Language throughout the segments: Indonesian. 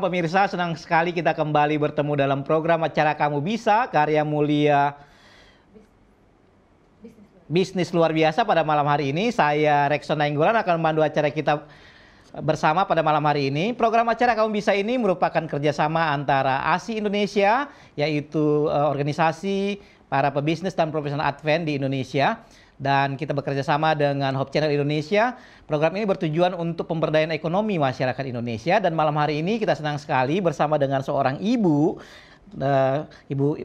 pemirsa, senang sekali kita kembali bertemu dalam program acara Kamu Bisa, karya mulia bisnis luar biasa pada malam hari ini. Saya Rekson Nainggolan akan membantu acara kita bersama pada malam hari ini. Program acara Kamu Bisa ini merupakan kerjasama antara ASI Indonesia, yaitu eh, organisasi para pebisnis dan profesional Advent di Indonesia, dan kita bekerja sama dengan Hope Channel Indonesia. Program ini bertujuan untuk pemberdayaan ekonomi masyarakat Indonesia dan malam hari ini kita senang sekali bersama dengan seorang ibu uh, Ibu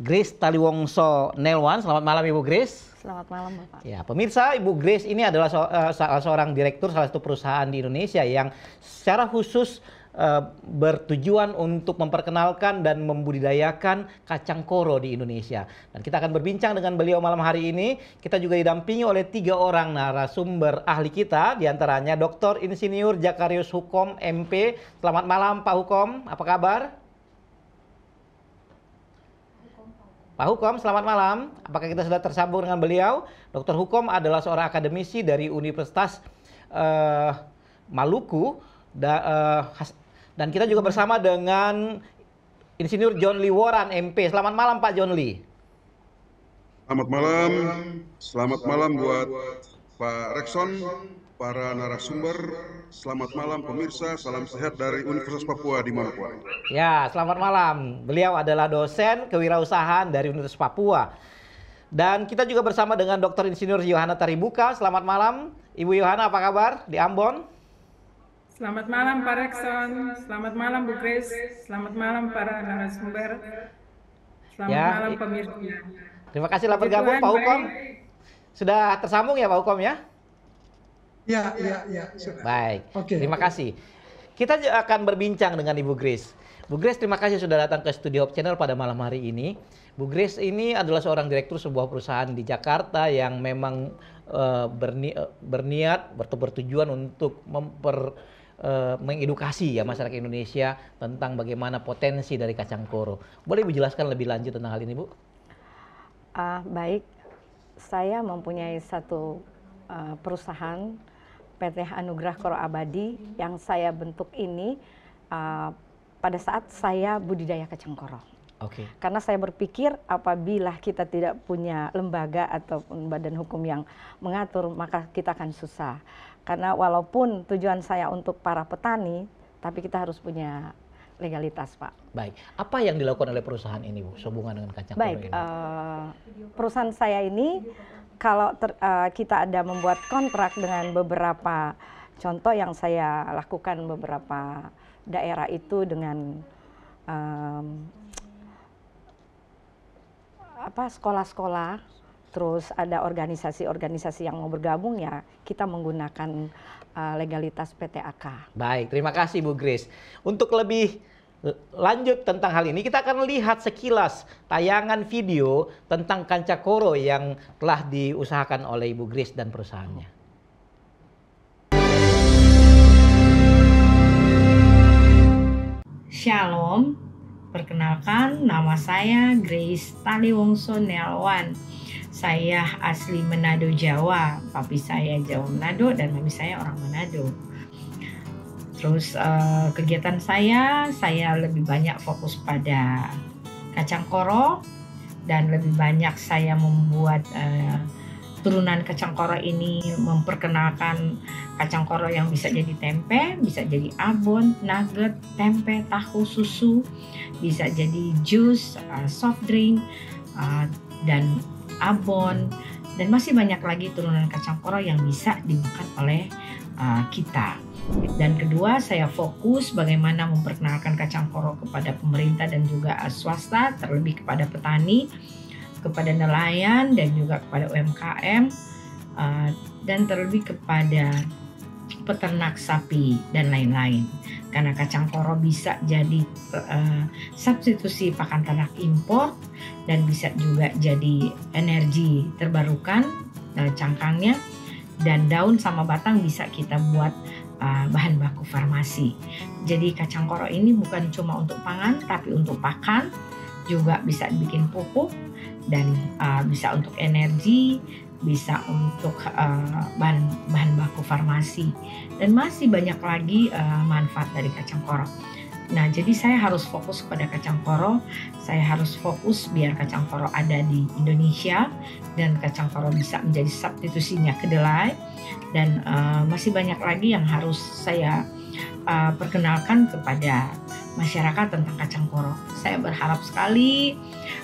Grace Taliwongso Nelwan. Selamat malam Ibu Grace. Selamat malam Bapak. Ya, pemirsa, Ibu Grace ini adalah so, uh, salah seorang direktur salah satu perusahaan di Indonesia yang secara khusus Eh, bertujuan untuk memperkenalkan dan membudidayakan kacang koro di Indonesia. Dan kita akan berbincang dengan beliau malam hari ini. Kita juga didampingi oleh tiga orang narasumber ahli kita, diantaranya Dr. Insinyur Jakarius Hukom MP. Selamat malam Pak Hukom, apa kabar? Pak Hukom, selamat malam. Apakah kita sudah tersambung dengan beliau? Dokter Hukom adalah seorang akademisi dari Universitas uh, Maluku da, uh, dan kita juga hmm. bersama dengan Insinyur John Lee Warren MP. Selamat malam Pak John Lee. Selamat malam. Selamat malam buat Pak Rexon, para narasumber. Selamat malam pemirsa, salam sehat dari Universitas Papua di Manokwari. Ya, selamat malam. Beliau adalah dosen kewirausahaan dari Universitas Papua. Dan kita juga bersama dengan Dr. Insinyur Yohana Taribuka. Selamat malam, Ibu Yohana apa kabar di Ambon? Selamat malam Pak Rekson, selamat malam Bu Grace, selamat malam para narasumber, selamat ya, malam pemirsa. Terima kasih telah bergabung Pak Ukom. Sudah tersambung ya Pak Ukom ya? Ya, ya, ya. Sudah. Baik, okay. terima kasih. Kita akan berbincang dengan Ibu Grace. Bu Grace, terima kasih sudah datang ke Studio Hope Channel pada malam hari ini. Bu Grace ini adalah seorang direktur sebuah perusahaan di Jakarta yang memang uh, berni eh, berniat bertujuan untuk memper Eh, mengedukasi ya masyarakat Indonesia tentang bagaimana potensi dari kacang koro. Boleh Ibu lebih lanjut tentang hal ini, Bu? Uh, baik, saya mempunyai satu uh, perusahaan PT Anugrah Koro Abadi yang saya bentuk ini uh, pada saat saya budidaya kacang koro. Okay. Karena saya berpikir apabila kita tidak punya lembaga ataupun badan hukum yang mengatur maka kita akan susah karena walaupun tujuan saya untuk para petani, tapi kita harus punya legalitas, Pak. Baik. Apa yang dilakukan oleh perusahaan ini, Bu, sehubungan dengan kacang Baik, ini? Uh, perusahaan saya ini kalau ter, uh, kita ada membuat kontrak dengan beberapa contoh yang saya lakukan beberapa daerah itu dengan um, apa sekolah-sekolah terus ada organisasi-organisasi yang mau bergabung ya kita menggunakan uh, legalitas PTAK. Baik, terima kasih Bu Grace. Untuk lebih lanjut tentang hal ini kita akan lihat sekilas tayangan video tentang kancakoro yang telah diusahakan oleh Ibu Grace dan perusahaannya. Shalom, perkenalkan nama saya Grace Taliwongso Nelwan saya asli Manado Jawa papi saya Jawa Manado dan mami saya orang Manado terus uh, kegiatan saya saya lebih banyak fokus pada kacang koro dan lebih banyak saya membuat uh, turunan kacang koro ini memperkenalkan kacang koro yang bisa jadi tempe, bisa jadi abon, nugget, tempe, tahu, susu, bisa jadi jus, uh, soft drink, uh, dan abon, dan masih banyak lagi turunan kacang koro yang bisa dimakan oleh uh, kita. Dan kedua, saya fokus bagaimana memperkenalkan kacang koro kepada pemerintah dan juga uh, swasta, terlebih kepada petani, kepada nelayan, dan juga kepada UMKM, uh, dan terlebih kepada peternak sapi dan lain-lain karena kacang koro bisa jadi uh, substitusi pakan ternak impor dan bisa juga jadi energi terbarukan uh, cangkangnya dan daun sama batang bisa kita buat uh, bahan baku farmasi. Jadi kacang koro ini bukan cuma untuk pangan tapi untuk pakan juga bisa bikin pupuk dan uh, bisa untuk energi bisa untuk uh, bahan bahan baku farmasi dan masih banyak lagi uh, manfaat dari kacang koro. Nah, jadi saya harus fokus pada kacang koro. Saya harus fokus biar kacang koro ada di Indonesia dan kacang koro bisa menjadi substitusinya kedelai. Dan uh, masih banyak lagi yang harus saya uh, perkenalkan kepada masyarakat tentang kacang koro. Saya berharap sekali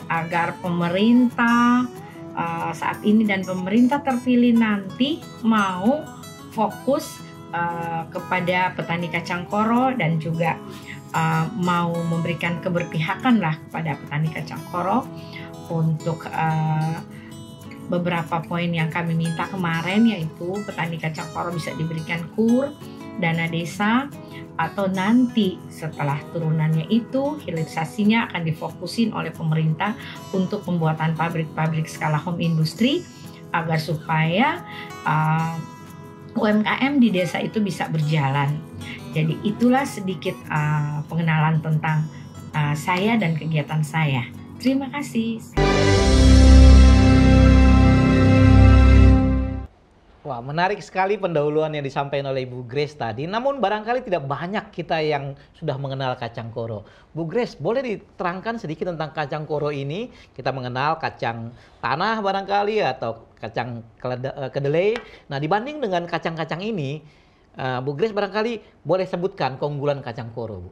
agar pemerintah uh, saat ini dan pemerintah terpilih nanti mau fokus uh, kepada petani kacang koro dan juga uh, mau memberikan keberpihakan lah kepada petani kacang koro untuk uh, beberapa poin yang kami minta kemarin yaitu petani kacang koro bisa diberikan kur dana desa atau nanti setelah turunannya itu hilirisasinya akan difokusin oleh pemerintah untuk pembuatan pabrik-pabrik skala home industry agar supaya uh, ah, UMKM di desa itu bisa berjalan. Jadi itulah sedikit uh, pengenalan tentang uh, saya dan kegiatan saya. Terima kasih. Wah, menarik sekali pendahuluan yang disampaikan oleh Ibu Grace tadi. Namun barangkali tidak banyak kita yang sudah mengenal kacang koro. Bu Grace, boleh diterangkan sedikit tentang kacang koro ini? Kita mengenal kacang tanah barangkali atau kacang eh, kedelai. Nah, dibanding dengan kacang-kacang ini, eh, Bu Grace barangkali boleh sebutkan keunggulan kacang koro, Bu.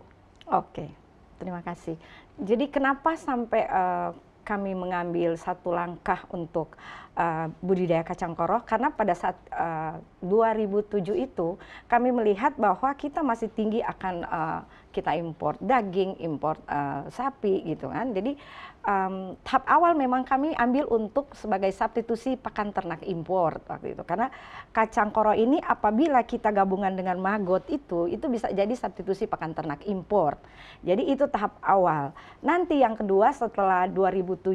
Oke, terima kasih. Jadi kenapa sampai uh, kami mengambil satu langkah untuk Eh, budidaya kacang koroh karena pada saat eh, uh, 2007 itu kami melihat bahwa kita masih tinggi akan uh, kita impor daging, impor uh, sapi gitu kan. Jadi um, tahap awal memang kami ambil untuk sebagai substitusi pakan ternak impor waktu itu karena kacang koro ini apabila kita gabungan dengan maggot itu itu bisa jadi substitusi pakan ternak impor. Jadi itu tahap awal. Nanti yang kedua setelah 2007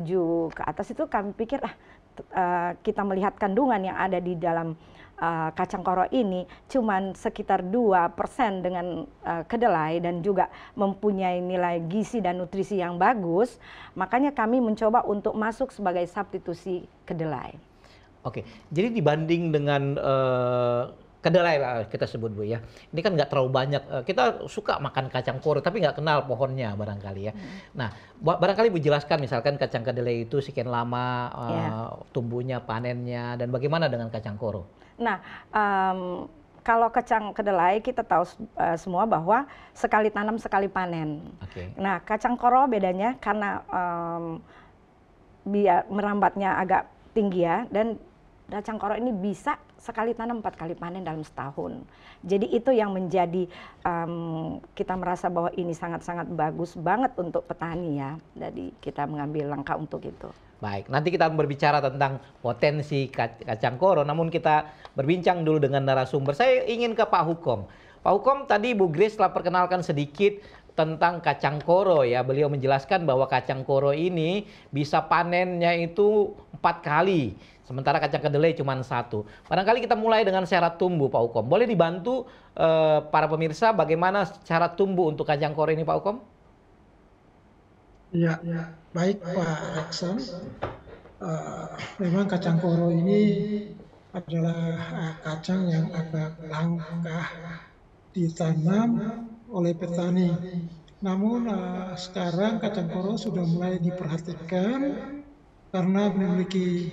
ke atas itu kami pikir ah Eh, kita melihat kandungan yang ada di dalam Uh, kacang koro ini cuman sekitar 2% dengan uh, kedelai dan juga mempunyai nilai gizi dan nutrisi yang bagus, makanya kami mencoba untuk masuk sebagai substitusi kedelai. Oke, jadi dibanding dengan uh, kedelai kita sebut bu ya ini kan nggak terlalu banyak eh, kita suka makan kacang koro tapi nggak kenal pohonnya barangkali ya hmm. nah barangkali bu jelaskan misalkan kacang kedelai itu sekian lama yeah. uh, ya. tumbuhnya panennya dan bagaimana dengan kacang koro nah um, kalau kacang kedelai kita tahu uh, semua bahwa sekali tanam sekali panen. Okay. Nah kacang koro bedanya karena um, biar merambatnya agak tinggi ya dan kacang koro ini bisa sekali tanam empat kali panen dalam setahun. Jadi itu yang menjadi um, kita merasa bahwa ini sangat-sangat bagus banget untuk petani ya. Jadi kita mengambil langkah untuk itu. Baik, nanti kita berbicara tentang potensi kacang koro, namun kita berbincang dulu dengan narasumber. Saya ingin ke Pak Hukom. Pak Hukom, tadi Bu Grace telah perkenalkan sedikit tentang kacang koro ya. Beliau menjelaskan bahwa kacang koro ini bisa panennya itu empat kali. Sementara kacang kedelai cuma satu. Barangkali kita mulai dengan syarat tumbuh Pak Ukom. Boleh dibantu eh, para pemirsa bagaimana syarat tumbuh untuk kacang koro ini Pak Ukom? Ya, ya. Baik, Baik Pak Aksan. Uh, memang kacang koro ini adalah eh, kacang yang agak langka ditanam oleh petani. Namun uh, sekarang kacang koro sudah mulai diperhatikan karena memiliki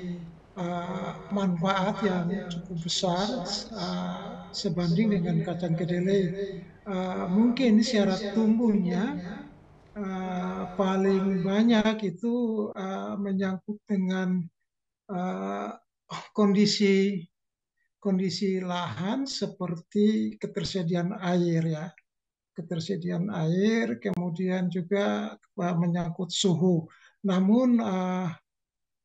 uh, manfaat yang cukup besar uh, sebanding dengan kacang kedelai. Uh, mungkin syarat tumbuhnya uh, paling banyak itu uh, menyangkut dengan uh, kondisi kondisi lahan seperti ketersediaan air ya ketersediaan air, kemudian juga eh, menyangkut suhu. Namun uh,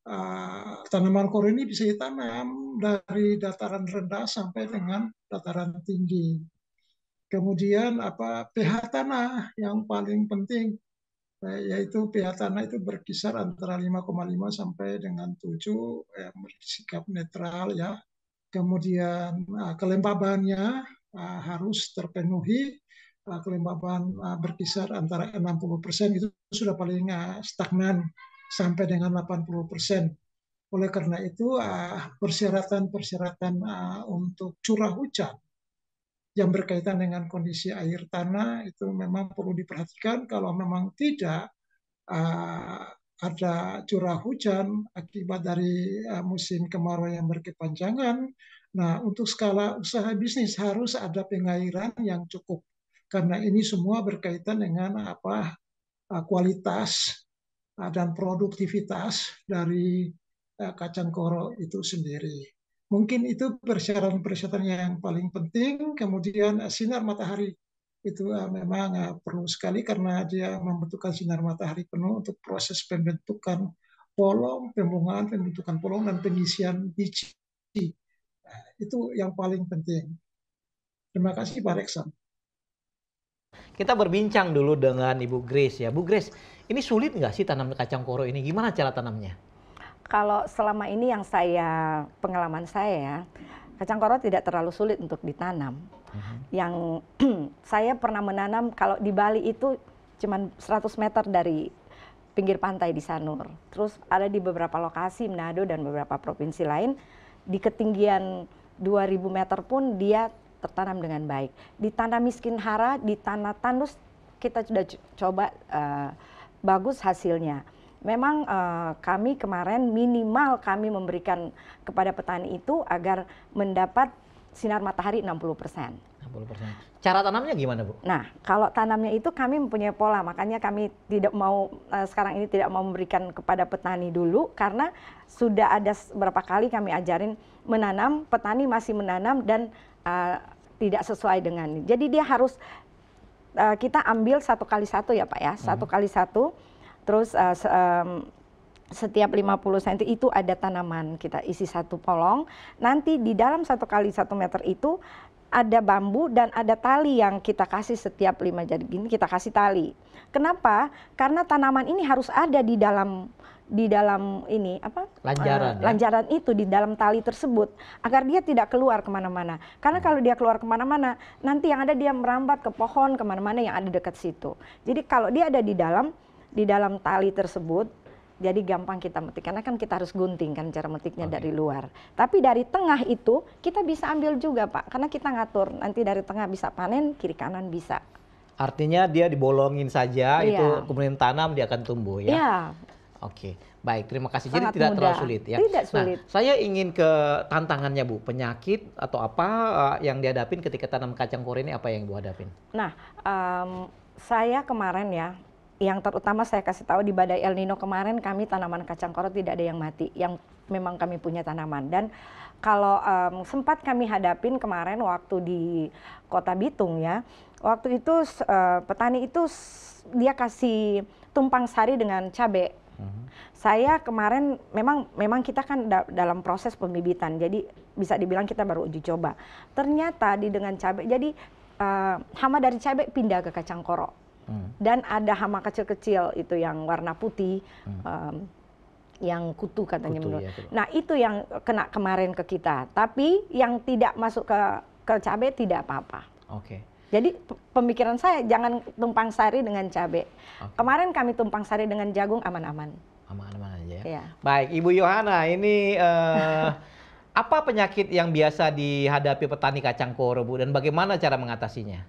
uh, tanaman kore ini bisa ditanam dari dataran rendah sampai dengan dataran tinggi. Kemudian apa pH tanah yang paling penting yaitu pH tanah itu berkisar antara 5,5 sampai dengan 7 yang bersikap netral ya. Kemudian kelembabannya harus terpenuhi Eh, kelembaban eh, berkisar antara 60 persen itu sudah paling stagnan sampai dengan 80 persen. Oleh karena itu eh, persyaratan-persyaratan untuk curah hujan yang berkaitan dengan kondisi air tanah itu memang perlu diperhatikan. Kalau memang tidak ada curah hujan akibat dari musim kemarau yang berkepanjangan, nah untuk skala usaha bisnis harus ada pengairan yang cukup karena ini semua berkaitan dengan apa eh, kualitas eh, dan produktivitas dari eh, kacang koro itu sendiri. Mungkin itu persyaratan-persyaratan yang paling penting. Kemudian sinar matahari itu memang perlu sekali karena dia membutuhkan sinar matahari penuh untuk proses pembentukan polong, pembungaan, pembentukan polong, dan pengisian biji. Nah, itu yang paling penting. Terima kasih Pak Reksan. Kita berbincang dulu dengan Ibu Grace ya. Bu Grace, ini sulit nggak sih tanam kacang koro ini? Gimana cara tanamnya? Kalau selama ini yang saya pengalaman saya ya, kacang koro tidak terlalu sulit untuk ditanam. Uh-huh. Yang saya pernah menanam kalau di Bali itu cuma 100 meter dari pinggir pantai di Sanur. Terus ada di beberapa lokasi Manado dan beberapa provinsi lain di ketinggian 2000 meter pun dia tertanam dengan baik. Di tanah miskin hara, di tanah tandus kita sudah coba uh, bagus hasilnya. Memang uh, kami kemarin minimal kami memberikan kepada petani itu agar mendapat sinar matahari 60 persen. 60%. Cara tanamnya gimana, Bu? Nah, kalau tanamnya itu kami mempunyai pola, makanya kami tidak mau uh, sekarang ini tidak mau memberikan kepada petani dulu karena sudah ada beberapa kali kami ajarin menanam, petani masih menanam dan uh, tidak sesuai dengan ini. Jadi dia harus uh, kita ambil satu kali satu ya Pak ya, hmm. satu hmm. kali satu. Terus uh, um, setiap 50 cm itu ada tanaman kita isi satu polong. Nanti di dalam satu kali satu meter itu ada bambu dan ada tali yang kita kasih setiap lima jadi gini kita kasih tali. Kenapa? Karena tanaman ini harus ada di dalam di dalam ini apa lanjaran uh, ya? lanjaran itu di dalam tali tersebut agar dia tidak keluar kemana-mana karena kalau dia keluar kemana-mana nanti yang ada dia merambat ke pohon kemana-mana yang ada dekat situ jadi kalau dia ada di dalam di dalam tali tersebut jadi gampang kita metik karena kan kita harus gunting kan cara metiknya okay. dari luar tapi dari tengah itu kita bisa ambil juga pak karena kita ngatur nanti dari tengah bisa panen kiri kanan bisa Artinya dia dibolongin saja iya. itu kemudian tanam dia akan tumbuh ya. Iya, Oke, baik. Terima kasih. Sangat Jadi tidak mudah. terlalu sulit ya. Tidak nah, sulit. Nah, saya ingin ke tantangannya Bu, penyakit atau apa uh, yang dihadapin ketika tanam kacang kore ini apa yang Bu hadapin? Nah, um, saya kemarin ya, yang terutama saya kasih tahu di Badai El Nino kemarin kami tanaman kacang kore tidak ada yang mati, yang memang kami punya tanaman dan kalau um, sempat kami hadapin kemarin waktu di Kota Bitung ya, waktu itu uh, petani itu dia kasih tumpang sari dengan cabai saya kemarin memang memang kita kan da dalam proses pembibitan, jadi bisa dibilang kita baru uji coba. Ternyata di dengan cabai, jadi uh, hama dari cabai pindah ke kacang koro, hmm. dan ada hama kecil-kecil itu yang warna putih. Hmm. Um, yang kutu katanya kutu, menurut. Ya, nah itu yang kena kemarin ke kita, tapi yang tidak masuk ke ke cabai tidak apa-apa. Oke. Okay. Jadi pemikiran saya jangan tumpang sari dengan cabai. Okay. Kemarin kami tumpang sari dengan jagung aman-aman. Aman-aman aja ya. ya. Baik, Ibu Yohana, ini uh, apa penyakit yang biasa dihadapi petani kacang koro Bu dan bagaimana cara mengatasinya?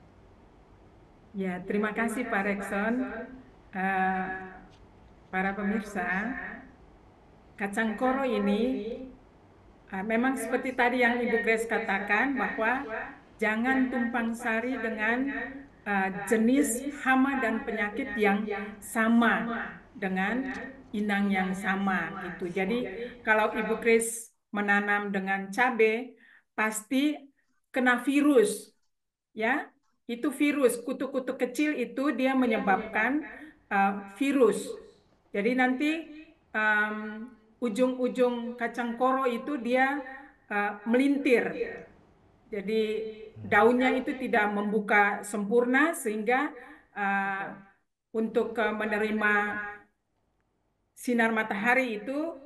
Ya, terima kasih Pak Rekson. Uh, para pemirsa, kacang koro ini uh, memang seperti tadi yang Ibu Grace katakan bahwa Jangan tumpang sari dengan uh, uh, jenis hama dan penyakit yang sama dengan inang yang sama gitu. Jadi kalau Ibu Kris menanam dengan cabai pasti kena virus ya. Itu virus kutu-kutu kecil itu dia menyebabkan uh, uh virus. Jadi nanti um, ujung-ujung kacang koro itu dia uh, melintir jadi daunnya itu tidak membuka sempurna sehingga uh, untuk eh, menerima sinar matahari itu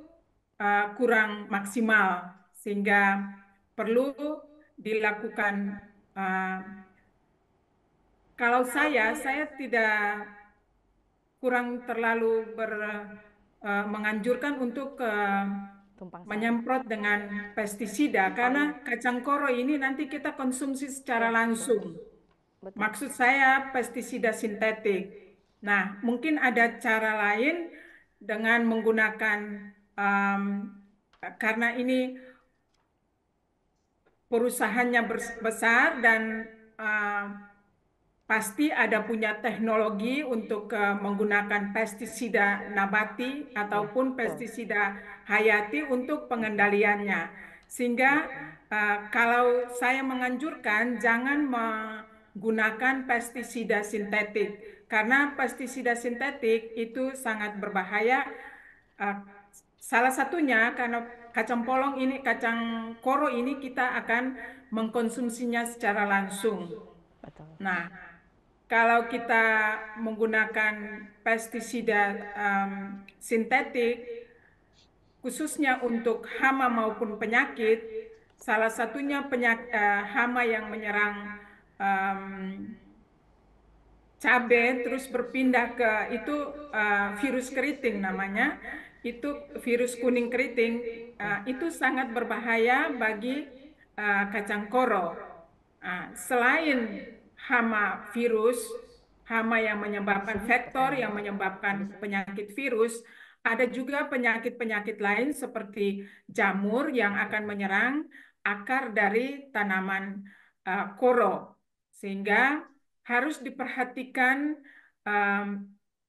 uh, kurang maksimal sehingga perlu dilakukan uh, kalau saya saya tidak kurang terlalu ber, uh, menganjurkan untuk uh, tumpang Menyemprot dengan pestisida karena kacang koro ini nanti kita konsumsi secara iya, langsung. Betul. Maksud saya pestisida sintetik. Nah, mungkin ada cara lain dengan menggunakan um, karena ini perusahaannya besar dan uh, pasti ada punya teknologi untuk uh, menggunakan pestisida nabati ataupun pestisida hayati untuk pengendaliannya. Sehingga uh, kalau saya menganjurkan jangan menggunakan pestisida sintetik karena pestisida sintetik itu sangat berbahaya. Uh, salah satunya karena kacang polong ini, kacang koro ini kita akan mengkonsumsinya secara langsung. Nah, kalau kita menggunakan pestisida um, sintetik, khususnya untuk hama maupun penyakit, salah satunya penyak, uh, hama yang menyerang um, cabai terus berpindah ke itu uh, virus keriting namanya itu virus kuning keriting uh, itu sangat berbahaya bagi uh, kacang koro. Uh, selain hama virus, hama yang menyebabkan vektor yang menyebabkan penyakit virus, ada juga penyakit-penyakit lain seperti jamur yang akan menyerang akar dari tanaman uh, koro. Sehingga harus diperhatikan um,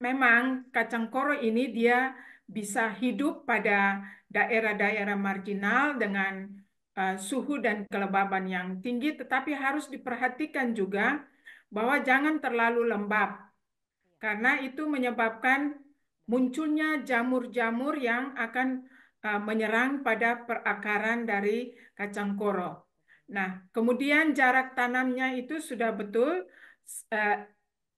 memang kacang koro ini dia bisa hidup pada daerah-daerah marginal dengan Eh, suhu dan kelembaban yang tinggi, tetapi harus diperhatikan juga bahwa jangan terlalu lembab, karena itu menyebabkan munculnya jamur-jamur yang akan uh, menyerang pada perakaran dari kacang koro. Nah, kemudian jarak tanamnya itu sudah betul eh, uh,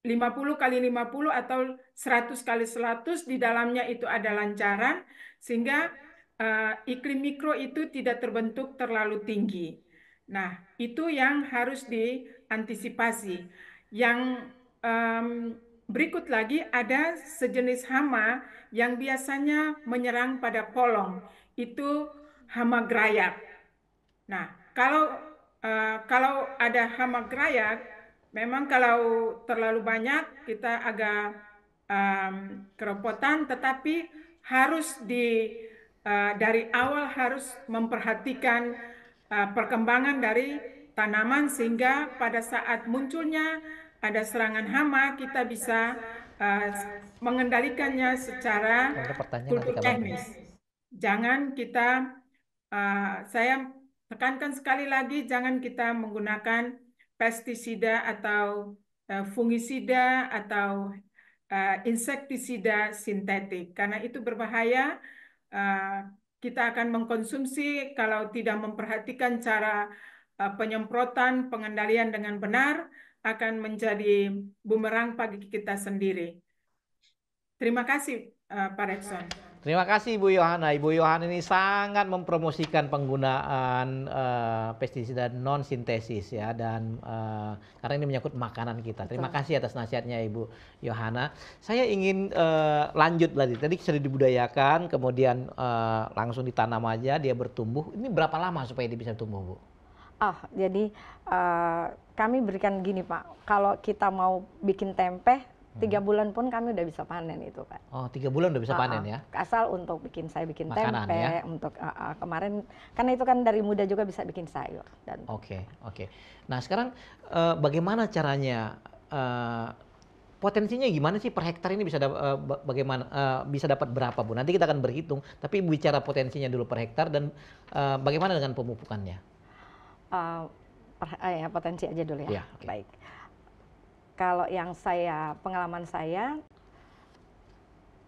50 kali 50 atau 100 kali 100 di dalamnya itu ada lancaran sehingga uh, iklim mikro itu tidak terbentuk terlalu tinggi. Nah, itu yang harus diantisipasi. Yang um, berikut lagi ada sejenis hama yang biasanya menyerang pada polong, itu hama gerayak. Nah, kalau uh, kalau ada hama gerayak, memang kalau terlalu banyak kita agak um, kerepotan, tetapi harus di Eh, dari awal harus memperhatikan eh, perkembangan dari tanaman sehingga pada saat munculnya ada serangan hama kita bisa eh, mengendalikannya secara kultur teknis. Jangan kita saya tekankan sekali lagi jangan kita menggunakan pestisida atau fungisida atau insektisida sintetik karena itu berbahaya Eh, kita akan mengkonsumsi kalau tidak memperhatikan cara eh, penyemprotan pengendalian dengan benar akan menjadi bumerang bagi kita sendiri. Terima kasih, eh, Pak Rekson. Terima kasih Ibu Yohana. Ibu Yohana ini sangat mempromosikan penggunaan uh, pestisida non sintesis ya dan uh, karena ini menyangkut makanan kita. Terima kasih atas nasihatnya Ibu Yohana. Saya ingin uh, lanjut lagi. Tadi sudah dibudayakan, kemudian uh, langsung ditanam aja, dia bertumbuh. Ini berapa lama supaya dia bisa tumbuh, Bu? Oh, jadi uh, kami berikan gini Pak, kalau kita mau bikin tempe Tiga bulan pun kami udah bisa panen itu Pak. Oh tiga bulan udah bisa panen ya? Asal untuk bikin saya bikin Makanan, ya. tempe, ya? untuk uh, uh, kemarin karena itu kan dari muda juga bisa bikin sayur dan. Oke okay, oke. Okay. Nah sekarang uh, bagaimana caranya? Uh, potensinya gimana sih per hektar ini bisa uh, bagaimana bisa dapat berapa bu? Nanti kita akan berhitung. Tapi bicara potensinya dulu per hektar dan bagaimana dengan pemupukannya? Uh, per, ya, potensi aja dulu ya. ya okay. Baik kalau yang saya pengalaman saya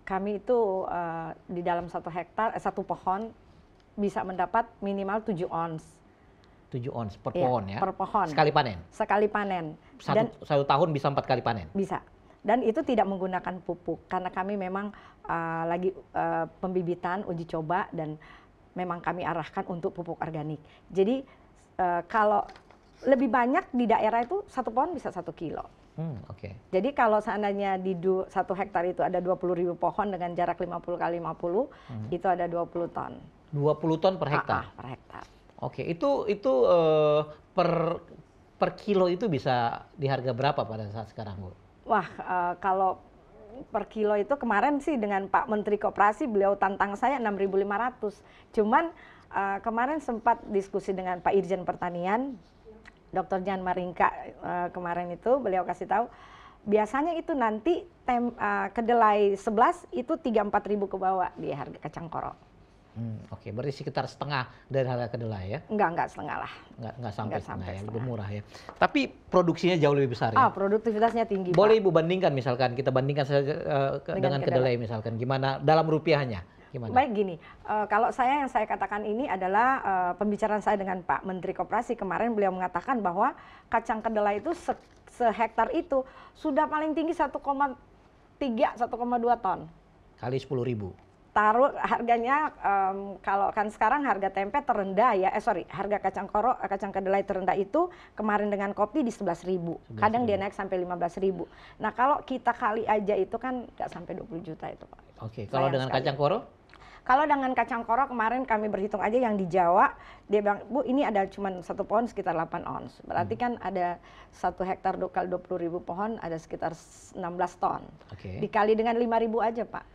kami itu uh, di dalam satu hektar eh, satu pohon bisa mendapat minimal 7 ons. 7 ons per ya, pohon ya. Per pohon. Sekali panen. Sekali panen. Satu, Dan, satu tahun bisa empat kali panen. Bisa. Dan itu tidak menggunakan pupuk karena kami memang uh, lagi uh, pembibitan uji coba dan memang kami arahkan untuk pupuk organik. Jadi uh, kalau lebih banyak di daerah itu satu pohon bisa satu kilo Hmm, Oke. Okay. Jadi kalau seandainya di satu hektar itu ada 20 ribu pohon dengan jarak 50 kali 50, hmm. itu ada 20 ton. 20 ton per hektar. Ah, per hektar. Oke, okay. itu itu uh, per per kilo itu bisa di harga berapa pada saat sekarang, Bu? Wah, uh, kalau per kilo itu kemarin sih dengan Pak Menteri Koperasi beliau tantang saya 6.500. Cuman uh, kemarin sempat diskusi dengan Pak Irjen Pertanian Dokter Jan Maringka uh, kemarin itu beliau kasih tahu biasanya itu nanti tem, uh, kedelai 11 itu 3 empat ribu ke bawah di harga kacang koro. Hmm, Oke, okay. berarti sekitar setengah dari harga kedelai ya? Enggak, enggak setengah lah. Enggak, enggak sampai, enggak setengah, sampai ya, lebih murah ya. Tapi produksinya jauh lebih besar ya? Ah, produktivitasnya tinggi. Boleh Pak. Ibu bandingkan misalkan, kita bandingkan saja uh, dengan, dengan kedelai. kedelai misalkan, gimana dalam rupiahnya? Gimana? Baik gini, uh, kalau saya yang saya katakan ini adalah uh, pembicaraan saya dengan Pak Menteri Koperasi kemarin beliau mengatakan bahwa kacang kedelai itu se sehektar itu sudah paling tinggi 1,3 1,2 ton. Kali 10 ribu taruh harganya um, kalau kan sekarang harga tempe terendah ya eh sorry harga kacang koro eh, kacang kedelai terendah itu kemarin dengan kopi di 11.000 ribu kadang dia naik sampai ribu. nah kalau kita kali aja itu kan nggak sampai 20 juta itu Pak oke okay. kalau dengan sekali. kacang koro kalau dengan kacang koro kemarin kami berhitung aja yang di Jawa, dia bilang, Bu ini ada cuma satu pohon sekitar 8 ons. Berarti hmm. kan ada satu hektar kali 20 ribu pohon ada sekitar 16 ton. Okay. Dikali dengan 5 ribu aja Pak.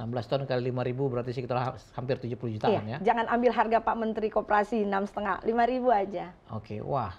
16 ton kali 5 ribu berarti sekitar hampir 70 jutaan iya, ya. Jangan ambil harga Pak Menteri Koperasi 6,5, 5 ribu aja. Oke, okay. wah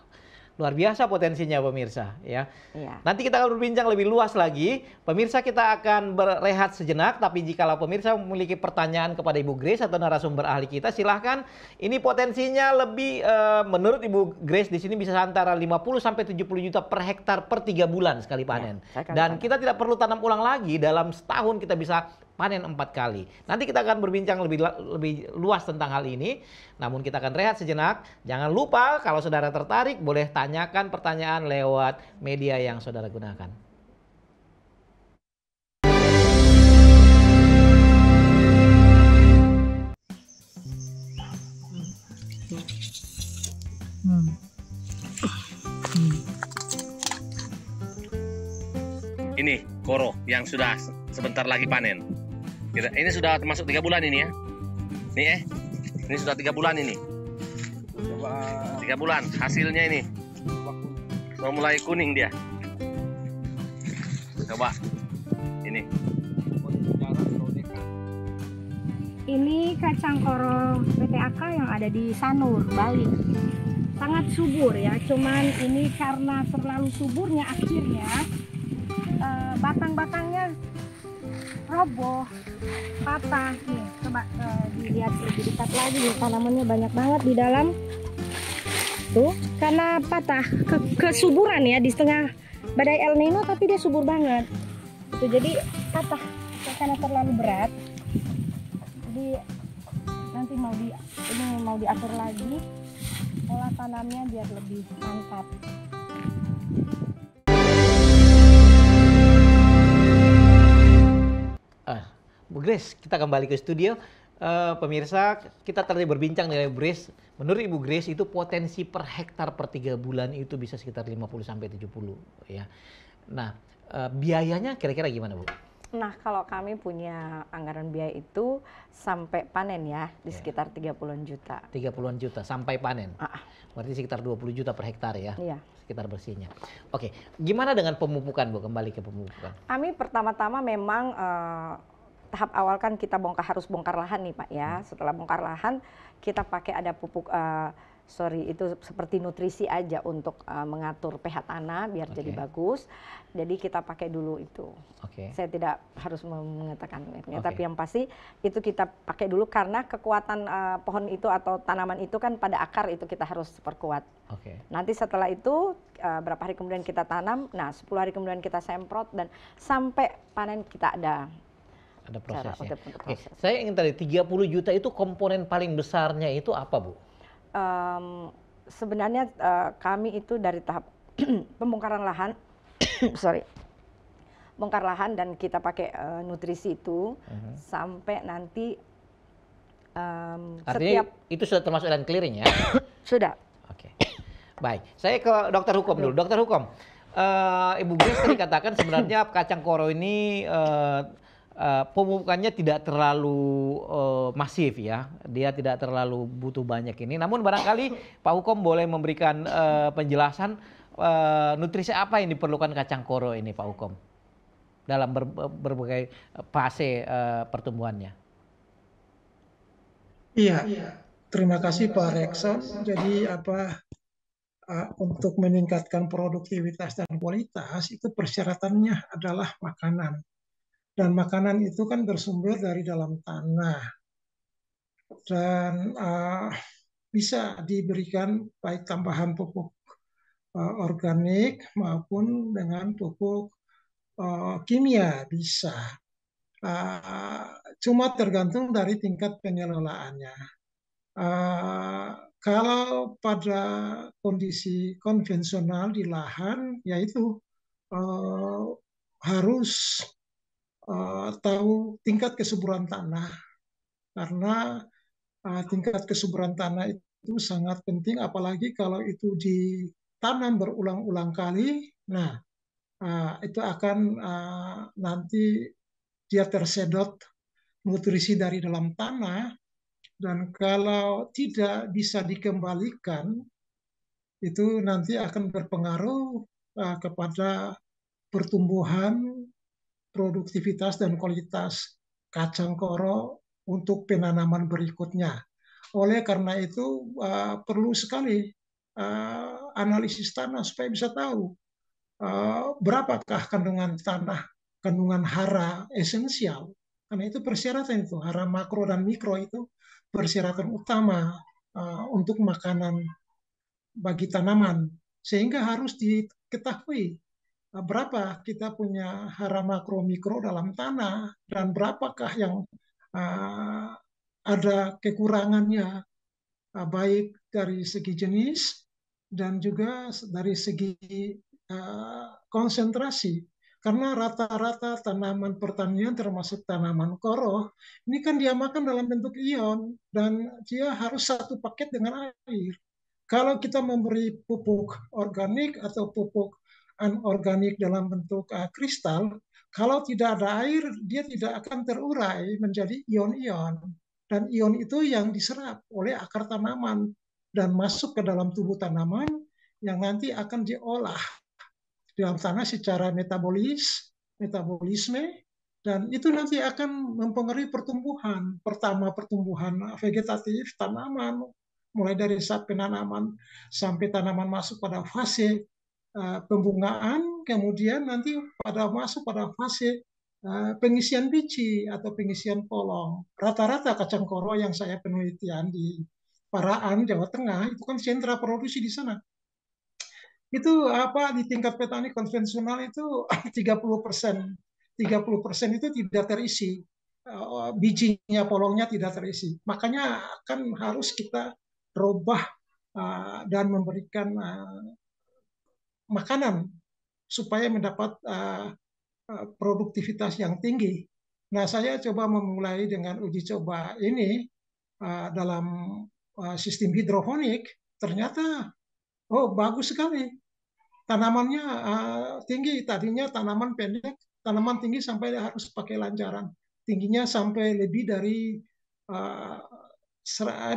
Luar biasa potensinya pemirsa ya. ya. Nanti kita akan berbincang lebih luas lagi. Pemirsa kita akan berehat sejenak tapi jikalau pemirsa memiliki pertanyaan kepada Ibu Grace atau narasumber ahli kita silahkan. Ini potensinya lebih uh, menurut Ibu Grace di sini bisa antara 50 sampai 70 juta per hektar per tiga bulan sekali iya, panen. Ya, Dan kita tidak perlu tanam ulang lagi dalam setahun kita bisa panen empat kali. Nanti kita akan berbincang lebih lebih luas tentang hal ini. Namun kita akan rehat sejenak. Jangan lupa kalau saudara tertarik boleh tanyakan pertanyaan lewat media yang saudara gunakan. Ini koro yang sudah sebentar lagi panen. Kita, ini sudah termasuk tiga bulan ini ya. Nih eh, ini sudah tiga bulan ini. Tiga bulan hasilnya ini. Sudah mulai kuning dia. Coba ini. Ini kacang koro PTAK yang ada di Sanur, Bali. Sangat subur ya, cuman ini karena terlalu suburnya akhirnya eh, batang-batangnya roboh patah nih coba uh, dilihat lebih dekat lagi nih tanamannya banyak banget di dalam tuh karena patah ke kesuburan ya di setengah badai El Nino tapi dia subur banget tuh jadi patah karena terlalu berat jadi nanti mau di ini mau diatur lagi pola tanamnya biar lebih mantap Uh, Bu Grace, kita kembali ke studio. Uh, pemirsa, kita tadi berbincang dengan Bu Grace. Menurut Ibu Grace itu potensi per hektar per tiga bulan itu bisa sekitar 50 sampai 70 ya. Nah, uh, biayanya kira-kira gimana, Bu? Nah, kalau kami punya anggaran biaya itu sampai panen ya di yeah. sekitar 30-an juta. 30-an juta sampai panen. Ah. ah. Berarti sekitar 20 juta per hektar ya. Iya. Yeah sekitar bersihnya. Oke, gimana dengan pemupukan Bu? Kembali ke pemupukan. Kami pertama-tama memang uh, tahap awal kan kita bongkar harus bongkar lahan nih Pak ya. Hmm. Setelah bongkar lahan kita pakai ada pupuk uh, sorry itu seperti nutrisi aja untuk uh, mengatur pH tanah biar okay. jadi bagus. Jadi kita pakai dulu itu. Okay. Saya tidak harus mengatakan okay. tapi yang pasti itu kita pakai dulu karena kekuatan uh, pohon itu atau tanaman itu kan pada akar itu kita harus perkuat. Okay. Nanti setelah itu uh, berapa hari kemudian kita tanam, nah 10 hari kemudian kita semprot dan sampai panen kita ada ada prosesnya. Cara, ada Oke, saya ingin tadi 30 juta itu komponen paling besarnya itu apa, Bu? um, sebenarnya uh, kami itu dari tahap pembongkaran lahan, sorry, bongkar lahan dan kita pakai uh, nutrisi itu uh-huh. sampai nanti um, Artinya setiap itu sudah termasuk land clearing ya? sudah. Oke, okay. baik. Saya ke dokter hukum dulu. Dokter hukum, uh, Ibu Grace tadi katakan sebenarnya kacang koro ini uh, Uh, eh, pemupukannya tidak terlalu uh, masif ya, dia tidak terlalu butuh banyak ini. Namun barangkali Pak Hukum boleh memberikan uh, penjelasan uh, nutrisi apa yang diperlukan kacang koro ini Pak Hukum dalam ber berbagai fase uh, pertumbuhannya. Iya, terima kasih Pak Reksa. Jadi apa uh, untuk meningkatkan produktivitas dan kualitas itu persyaratannya adalah makanan dan makanan itu kan bersumber dari dalam tanah. Dan uh, bisa diberikan baik tambahan pupuk uh, organik maupun dengan pupuk uh, kimia bisa. Uh, cuma tergantung dari tingkat pengelolaannya. Uh, kalau pada kondisi konvensional di lahan, yaitu uh, harus Eh, atau tahu tingkat kesuburan tanah karena eh, tingkat kesuburan tanah itu sangat penting apalagi kalau itu ditanam berulang-ulang kali nah eh, itu akan nanti dia tersedot nutrisi dari dalam tanah dan kalau tidak bisa dikembalikan itu nanti akan berpengaruh kepada pertumbuhan produktivitas dan kualitas kacang koro untuk penanaman berikutnya. Oleh karena itu eh, perlu sekali eh, analisis tanah supaya bisa tahu eh, berapakah kandungan tanah, kandungan hara esensial. Karena itu persyaratan itu hara makro dan mikro itu persyaratan utama untuk makanan bagi tanaman sehingga harus diketahui Eh, berapa kita punya hara makro mikro dalam tanah dan berapakah yang uh, ada kekurangannya uh, baik dari segi jenis dan juga dari segi uh, konsentrasi karena rata-rata tanaman pertanian termasuk tanaman koroh ini kan dia makan dalam bentuk ion dan dia harus satu paket dengan air. Kalau kita memberi pupuk organik atau pupuk anorganik dalam bentuk uh, kristal, kalau tidak ada air, dia tidak akan terurai menjadi ion-ion. Dan ion itu yang diserap oleh akar tanaman dan masuk ke dalam tubuh tanaman yang nanti akan diolah dalam tanah secara metabolis, metabolisme, dan itu nanti akan mempengaruhi pertumbuhan. Pertama pertumbuhan vegetatif tanaman, mulai dari saat penanaman sampai tanaman masuk pada fase Eh, pembungaan, kemudian nanti pada masuk pada fase eh, pengisian biji atau pengisian polong. Rata-rata kacang koro yang saya penelitian di Paraan, Jawa Tengah, itu kan sentra produksi di sana. Itu apa di tingkat petani konvensional itu 30 persen. 30 persen itu tidak terisi. Eh, bijinya, polongnya tidak terisi. Makanya kan harus kita robah dan memberikan makanan supaya mendapat eh, eh, produktivitas yang tinggi. Nah, saya coba memulai dengan uji coba ini eh, dalam sistem hidroponik. Ternyata, oh bagus sekali. Tanamannya tinggi. Tadinya tanaman pendek, tanaman tinggi sampai harus pakai lancaran. Tingginya sampai lebih dari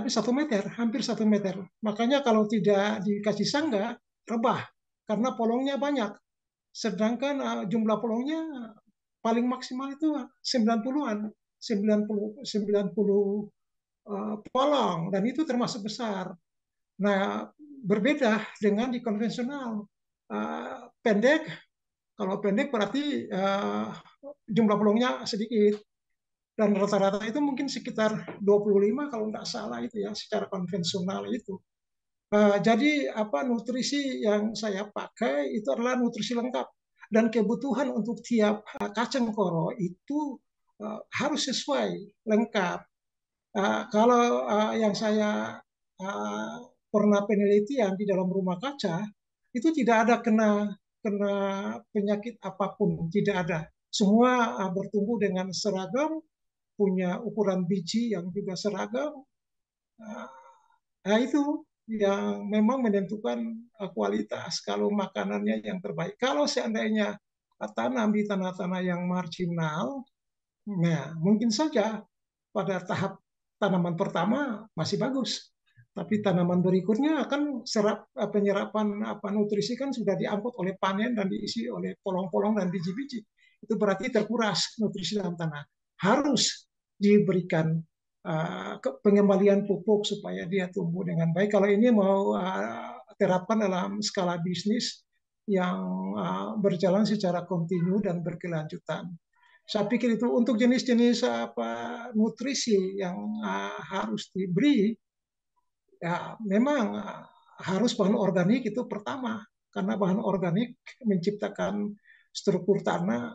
satu meter, hampir satu meter. Makanya kalau tidak dikasih sangga, rebah karena polongnya banyak. Sedangkan ah, jumlah polongnya paling maksimal itu 90-an, 90 90 polong dan itu termasuk besar. Nah, berbeda dengan di konvensional. Ah, pendek kalau pendek berarti eh, jumlah polongnya sedikit dan rata-rata itu mungkin sekitar 25 kalau nggak salah itu ya secara konvensional itu. Eh, jadi apa nutrisi yang saya pakai itu adalah nutrisi lengkap dan kebutuhan untuk tiap eh, kacang koro itu eh, harus sesuai lengkap. kalau yang saya pernah penelitian di dalam rumah kaca itu tidak ada kena kena penyakit apapun, tidak ada. Semua bertumbuh dengan seragam, punya ukuran biji yang juga seragam. nah itu yang memang menentukan uh, kualitas kalau makanannya yang terbaik. Kalau seandainya uh, tanam di tanah-tanah yang marginal, nah mungkin saja pada tahap tanaman pertama masih bagus, tapi tanaman berikutnya akan serap uh, penyerapan apa nutrisi kan sudah diangkut oleh panen dan diisi oleh polong-polong dan biji-biji. Itu berarti terkuras nutrisi dalam tanah. Harus diberikan uh, pengembalian pupuk supaya dia tumbuh dengan baik. Kalau ini mau uh, terapkan dalam skala bisnis yang uh, berjalan secara kontinu dan berkelanjutan. Saya pikir itu untuk jenis-jenis apa nutrisi yang uh, harus diberi ya memang harus bahan organik itu pertama karena bahan organik menciptakan struktur tanah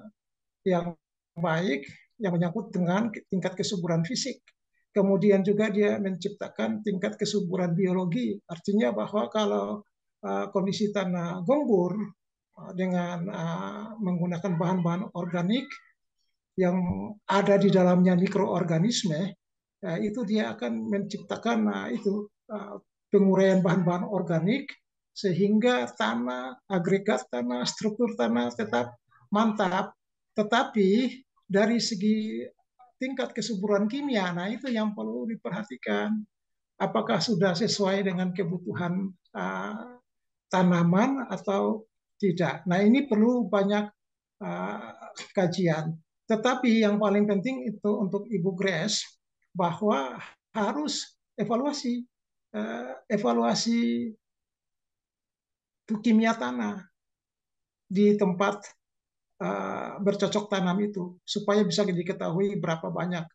yang baik yang menyangkut dengan tingkat kesuburan fisik. Kemudian juga dia menciptakan tingkat kesuburan biologi, artinya bahwa kalau eh, kondisi tanah gembur eh, dengan eh, menggunakan bahan-bahan organik yang ada di dalamnya mikroorganisme, itu dia akan menciptakan itu penguraian bahan-bahan organik sehingga tanah, agregat tanah, struktur tanah tetap mantap. Tetapi dari segi tingkat kesuburan kimia. Nah, itu yang perlu diperhatikan. Apakah sudah sesuai dengan kebutuhan uh, tanaman atau tidak? Nah, ini perlu banyak uh, kajian. Tetapi yang paling penting itu untuk Ibu Grace bahwa harus evaluasi uh, evaluasi kimia tanah di tempat Eh, bercocok tanam itu supaya bisa diketahui berapa banyak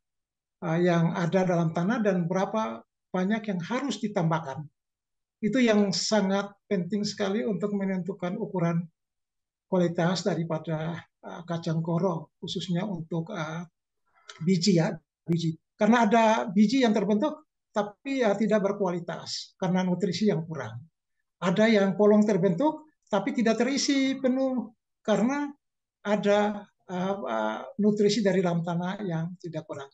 eh, yang ada dalam tanah dan berapa banyak yang harus ditambahkan. Itu yang sangat penting sekali untuk menentukan ukuran kualitas daripada eh, kacang koro khususnya untuk biji ya biji. Karena ada biji yang terbentuk tapi ya tidak berkualitas karena nutrisi yang kurang. Ada yang polong terbentuk tapi tidak terisi penuh karena ada apa, nutrisi dari dalam tanah yang tidak kurang.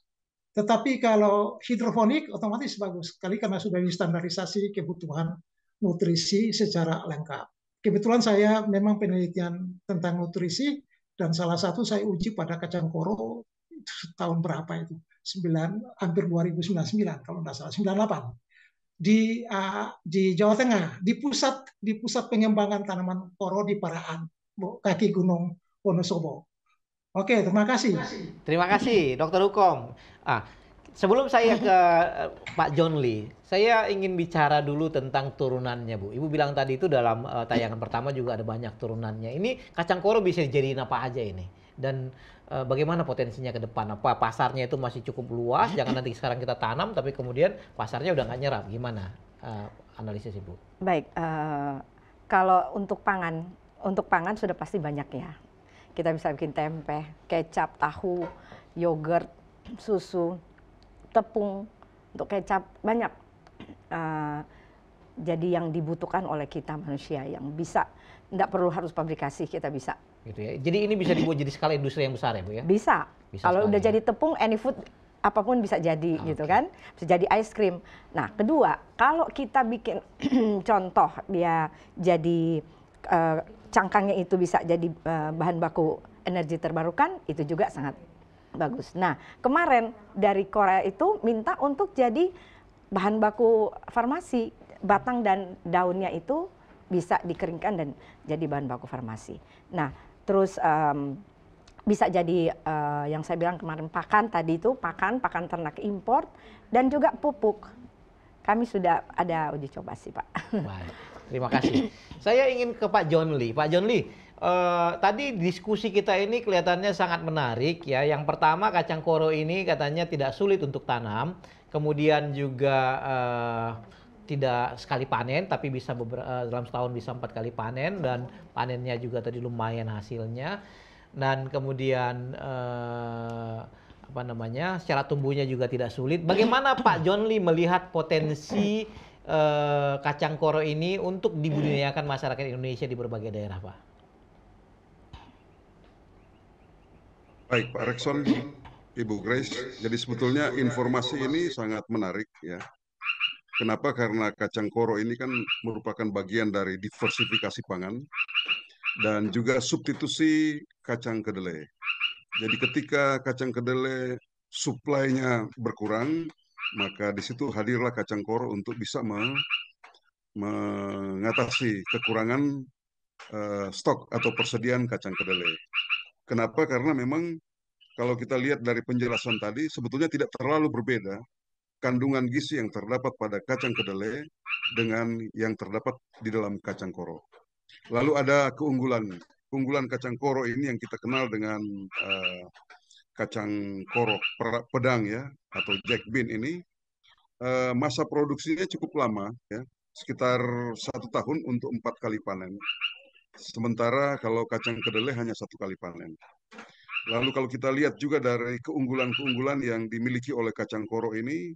Tetapi kalau hidroponik otomatis bagus sekali karena sudah distandarisasi kebutuhan nutrisi secara lengkap. Kebetulan saya memang penelitian tentang nutrisi dan salah satu saya uji pada kacang koro tahun berapa itu? 9 hampir 2099 kalau tidak salah 98 di uh, di Jawa Tengah di pusat di pusat pengembangan tanaman koro di Paraan kaki gunung Wonosobo. Oke, terima kasih. Terima kasih, Dokter Hukum. Ah, sebelum saya ke eh, Pak John Lee, saya ingin bicara dulu tentang turunannya, Bu. Ibu bilang tadi itu dalam uh, tayangan pertama juga ada banyak turunannya. Ini kacang koro bisa jadi apa aja ini? Dan uh, bagaimana potensinya ke depan? Apa pasarnya itu masih cukup luas? Jangan nanti sekarang kita tanam, tapi kemudian pasarnya udah nggak nyerap. Gimana uh, analisis Ibu? Baik, uh, kalau untuk pangan, untuk pangan sudah pasti banyak ya kita bisa bikin tempe, kecap, tahu, yogurt, susu, tepung untuk kecap banyak. Uh, jadi yang dibutuhkan oleh kita manusia yang bisa tidak perlu harus pabrikasi kita bisa. Gitu ya. Jadi ini bisa dibuat jadi skala industri yang besar ya bu ya? Bisa. bisa Kalau udah ya. jadi tepung, any food apapun bisa jadi okay. Ah, gitu kan, bisa jadi ice cream. Nah kedua, kalau kita bikin contoh dia jadi uh, cangkangnya itu bisa jadi eh, bahan baku energi terbarukan itu juga sangat bagus. Nah, kemarin dari Korea itu minta untuk jadi bahan baku farmasi, batang dan daunnya itu bisa dikeringkan dan jadi bahan baku farmasi. Nah, terus um, bisa jadi uh, yang saya bilang kemarin pakan tadi itu pakan pakan ternak import dan juga pupuk. Kami sudah ada uji coba sih, Pak. Wow. Terima kasih. Saya ingin ke Pak John Lee. Pak John Lee, uh, tadi diskusi kita ini kelihatannya sangat menarik ya. Yang pertama kacang koro ini katanya tidak sulit untuk tanam, kemudian juga uh, tidak sekali panen tapi bisa beberapa, eh, dalam setahun bisa empat kali panen dan panennya juga tadi lumayan hasilnya dan kemudian uh, apa namanya secara tumbuhnya juga tidak sulit. Bagaimana Pak John Lee melihat potensi uh, kacang koro ini untuk hmm. dibudidayakan masyarakat Indonesia di berbagai daerah, Pak? Baik, Pak Rekson, Ibu Grace. Jadi sebetulnya informasi ini sangat menarik ya. Kenapa? Karena kacang koro ini kan merupakan bagian dari diversifikasi pangan dan juga substitusi kacang kedelai. Jadi ketika kacang kedelai suplainya berkurang, maka di situ hadirlah kacang koro untuk bisa mengatasi kekurangan uh, stok atau persediaan kacang kedelai. Kenapa? Karena memang kalau kita lihat dari penjelasan tadi, sebetulnya tidak terlalu berbeda kandungan gizi yang terdapat pada kacang kedelai dengan yang terdapat di dalam kacang koro. Lalu ada keunggulan. Keunggulan kacang koro ini yang kita kenal dengan eh, kacang korok pedang ya atau jack bean ini eh, masa produksinya cukup lama ya sekitar satu tahun untuk empat kali panen. Sementara kalau kacang kedelai hanya satu kali panen. Lalu kalau kita lihat juga dari keunggulan-keunggulan yang dimiliki oleh kacang korok ini,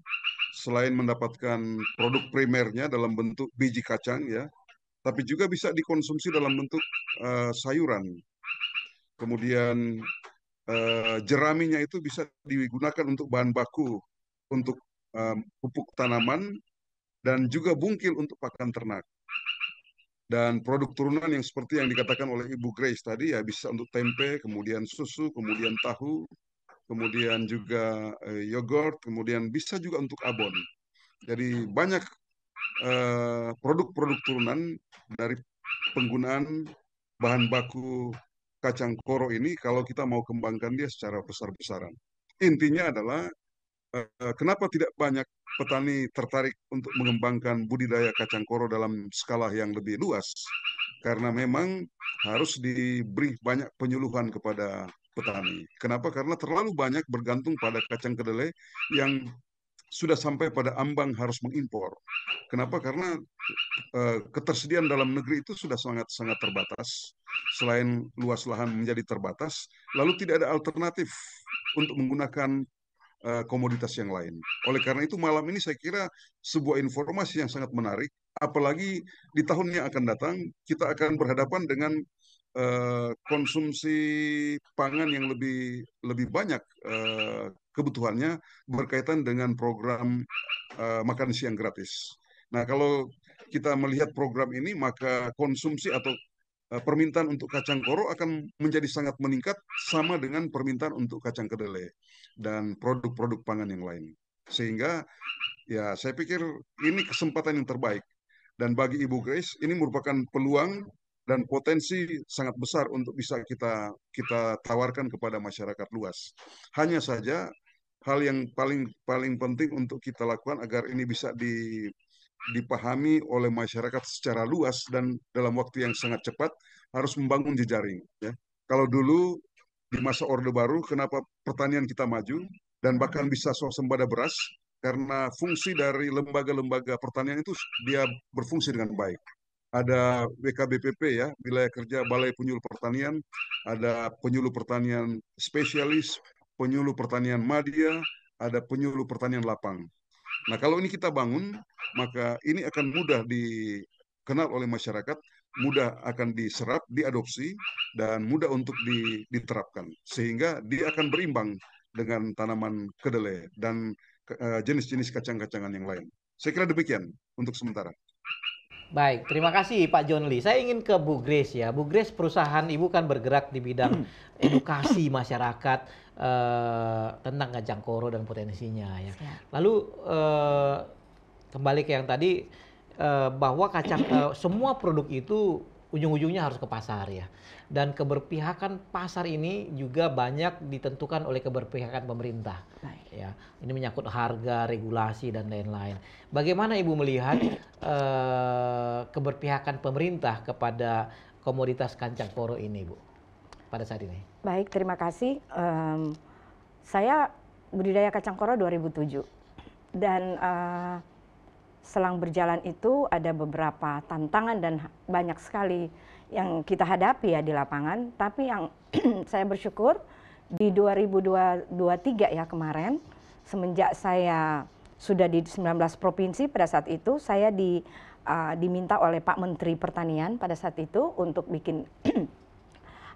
selain mendapatkan produk primernya dalam bentuk biji kacang ya, tapi juga bisa dikonsumsi dalam bentuk uh, sayuran. Kemudian eh, jeraminya itu bisa digunakan untuk bahan baku untuk eh, pupuk tanaman dan juga bungkil untuk pakan ternak. Dan produk turunan yang seperti yang dikatakan oleh Ibu Grace tadi ya bisa untuk tempe, kemudian susu, kemudian tahu, kemudian juga eh, yogurt, kemudian bisa juga untuk abon. Jadi banyak eh, produk-produk eh, turunan dari penggunaan bahan baku kacang koro ini kalau kita mau kembangkan dia secara besar-besaran. Intinya adalah eh, kenapa tidak banyak petani tertarik untuk mengembangkan budidaya kacang koro dalam skala yang lebih luas? Karena memang harus diberi banyak penyuluhan kepada petani. Kenapa? Karena terlalu banyak bergantung pada kacang kedelai yang sudah sampai pada ambang harus mengimpor. Kenapa? Karena uh, ketersediaan dalam negeri itu sudah sangat-sangat terbatas. Selain luas lahan menjadi terbatas, lalu tidak ada alternatif untuk menggunakan uh, komoditas yang lain. Oleh karena itu malam ini saya kira sebuah informasi yang sangat menarik, apalagi di tahun yang akan datang kita akan berhadapan dengan Eh, konsumsi pangan yang lebih lebih banyak uh, kebutuhannya berkaitan dengan program uh, makan siang gratis. Nah, kalau kita melihat program ini maka konsumsi atau permintaan untuk kacang koro akan menjadi sangat meningkat sama dengan permintaan untuk kacang kedelai dan produk-produk pangan yang lain. Sehingga ya saya pikir ini kesempatan yang terbaik dan bagi Ibu Grace ini merupakan peluang dan potensi sangat besar untuk bisa kita kita tawarkan kepada masyarakat luas. Hanya saja hal yang paling paling penting untuk kita lakukan agar ini bisa di, dipahami oleh masyarakat secara luas dan dalam waktu yang sangat cepat harus membangun jejaring. Ya. Kalau dulu di masa Orde Baru, kenapa pertanian kita maju dan bahkan bisa swasembada beras? Karena fungsi dari lembaga-lembaga pertanian itu dia berfungsi dengan baik ada WKBPP ya, wilayah kerja Balai Penyuluh Pertanian, ada penyuluh pertanian spesialis, penyuluh pertanian madya, ada penyuluh pertanian lapang. Nah, kalau ini kita bangun, maka ini akan mudah dikenal oleh masyarakat, mudah akan diserap, diadopsi, dan mudah untuk diterapkan. Sehingga dia akan berimbang dengan tanaman kedelai dan eh, jenis-jenis kacang-kacangan yang lain. Saya kira demikian untuk sementara. Baik, terima kasih Pak John Lee. Saya ingin ke Bu Grace ya. Bu Grace perusahaan Ibu kan bergerak di bidang hmm. edukasi masyarakat eh, tentang kacang koro dan potensinya ya. Lalu eh, kembali ke yang tadi eh, bahwa kacang eh, semua produk itu ujung-ujungnya harus ke pasar ya. Dan keberpihakan pasar ini juga banyak ditentukan oleh keberpihakan pemerintah. Baik. Ya, ini menyangkut harga, regulasi dan lain-lain. Bagaimana Ibu melihat eh, keberpihakan pemerintah kepada komoditas kancang poro ini, Bu? Pada saat ini. Baik, terima kasih. Um, saya budidaya kacang koro 2007 dan uh, selang berjalan itu ada beberapa tantangan dan banyak sekali yang kita hadapi ya di lapangan. Tapi yang saya bersyukur di 2023 ya kemarin, semenjak saya sudah di 19 provinsi pada saat itu, saya di, uh, diminta oleh Pak Menteri Pertanian pada saat itu untuk bikin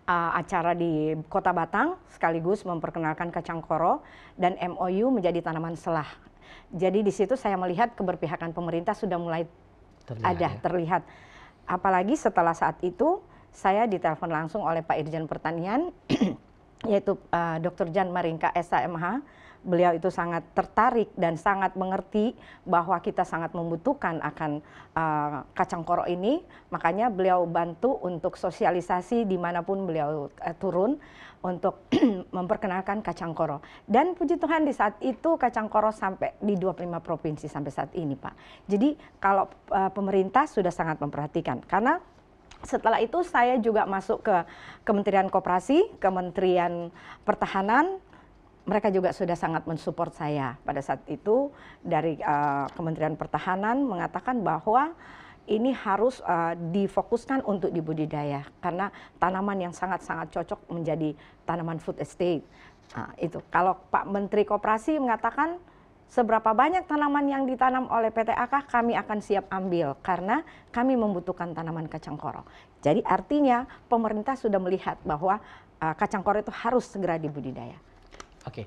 uh, acara di Kota Batang sekaligus memperkenalkan kacang koro dan MOU menjadi tanaman selah jadi di situ saya melihat keberpihakan pemerintah sudah mulai terlihat, ada ya? terlihat. Apalagi setelah saat itu saya ditelepon langsung oleh Pak Irjen Pertanian yaitu uh, eh, Dr. Jan Maringka SAMH beliau itu sangat tertarik dan sangat mengerti bahwa kita sangat membutuhkan akan uh, kacang koro ini. Makanya beliau bantu untuk sosialisasi dimanapun beliau uh, turun untuk memperkenalkan kacang koro. Dan puji Tuhan di saat itu kacang koro sampai di 25 provinsi sampai saat ini Pak. Jadi kalau uh, pemerintah sudah sangat memperhatikan karena setelah itu saya juga masuk ke Kementerian Koperasi, Kementerian Pertahanan, mereka juga sudah sangat mensupport saya pada saat itu dari uh, Kementerian Pertahanan mengatakan bahwa ini harus uh, difokuskan untuk dibudidaya karena tanaman yang sangat-sangat cocok menjadi tanaman food estate. Nah, itu kalau Pak Menteri Koperasi mengatakan seberapa banyak tanaman yang ditanam oleh PT AK kami akan siap ambil karena kami membutuhkan tanaman kacang koro. Jadi artinya pemerintah sudah melihat bahwa uh, kacang koro itu harus segera dibudidaya. Oke. Okay.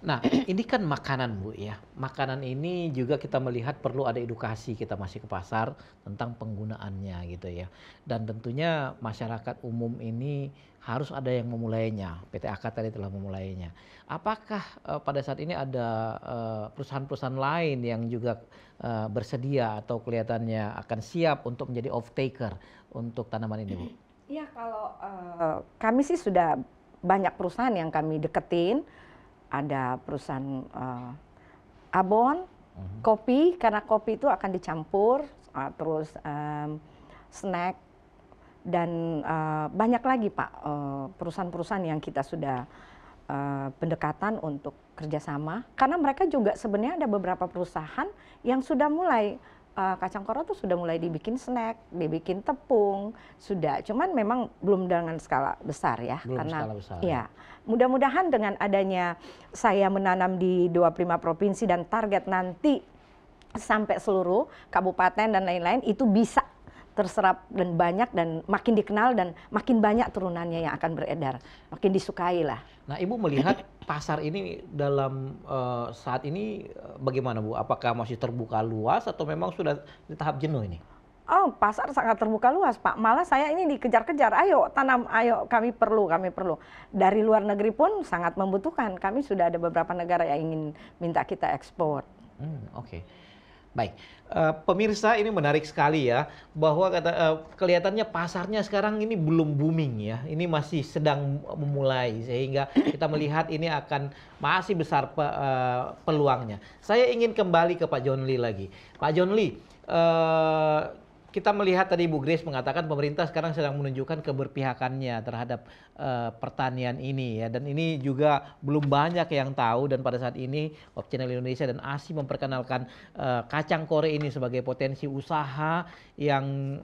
Nah, ini kan makanan Bu ya. Makanan ini juga kita melihat perlu ada edukasi kita masih ke pasar tentang penggunaannya gitu ya. Dan tentunya masyarakat umum ini harus ada yang memulainya. PT AK tadi telah memulainya. Apakah uh, pada saat ini ada eh, perusahaan-perusahaan lain yang juga uh, bersedia atau kelihatannya akan siap untuk menjadi off taker untuk tanaman ini Bu? Iya, kalau uh, kami sih sudah banyak perusahaan yang kami deketin ada perusahaan uh, abon, uh mhm. -huh. kopi karena kopi itu akan dicampur, uh, terus um, snack dan uh, banyak lagi pak perusahaan-perusahaan yang kita sudah uh, pendekatan untuk kerjasama karena mereka juga sebenarnya ada beberapa perusahaan yang sudah mulai uh, kacang koro itu sudah mulai dibikin snack, dibikin tepung, sudah. Cuman memang belum dengan skala besar ya, belum karena skala besar. ya mudah-mudahan dengan adanya saya menanam di dua 25 provinsi dan target nanti sampai seluruh kabupaten dan lain-lain itu bisa terserap dan banyak dan makin dikenal dan makin banyak turunannya yang akan beredar, makin disukai lah. Nah, Ibu melihat pasar ini dalam uh, saat ini eh, bagaimana Bu? Apakah masih terbuka luas atau memang sudah di tahap jenuh ini? Oh, pasar sangat terbuka luas, Pak. Malah saya ini dikejar-kejar, ayo tanam, ayo kami perlu, kami perlu. Dari luar negeri pun sangat membutuhkan. Kami sudah ada beberapa negara yang ingin minta kita ekspor. Hmm, Oke. Okay. Baik, uh, pemirsa ini menarik sekali ya bahwa kata uh, kelihatannya pasarnya sekarang ini belum booming ya, ini masih sedang memulai sehingga kita melihat ini akan masih besar pe, uh, peluangnya. Saya ingin kembali ke Pak John Lee lagi, Pak John Lee. Uh, kita melihat tadi Bu Grace mengatakan pemerintah sekarang sedang menunjukkan keberpihakannya terhadap uh, pertanian ini ya dan ini juga belum banyak yang tahu dan pada saat ini Op Channel Indonesia dan ASI memperkenalkan uh, kacang kore ini sebagai potensi usaha yang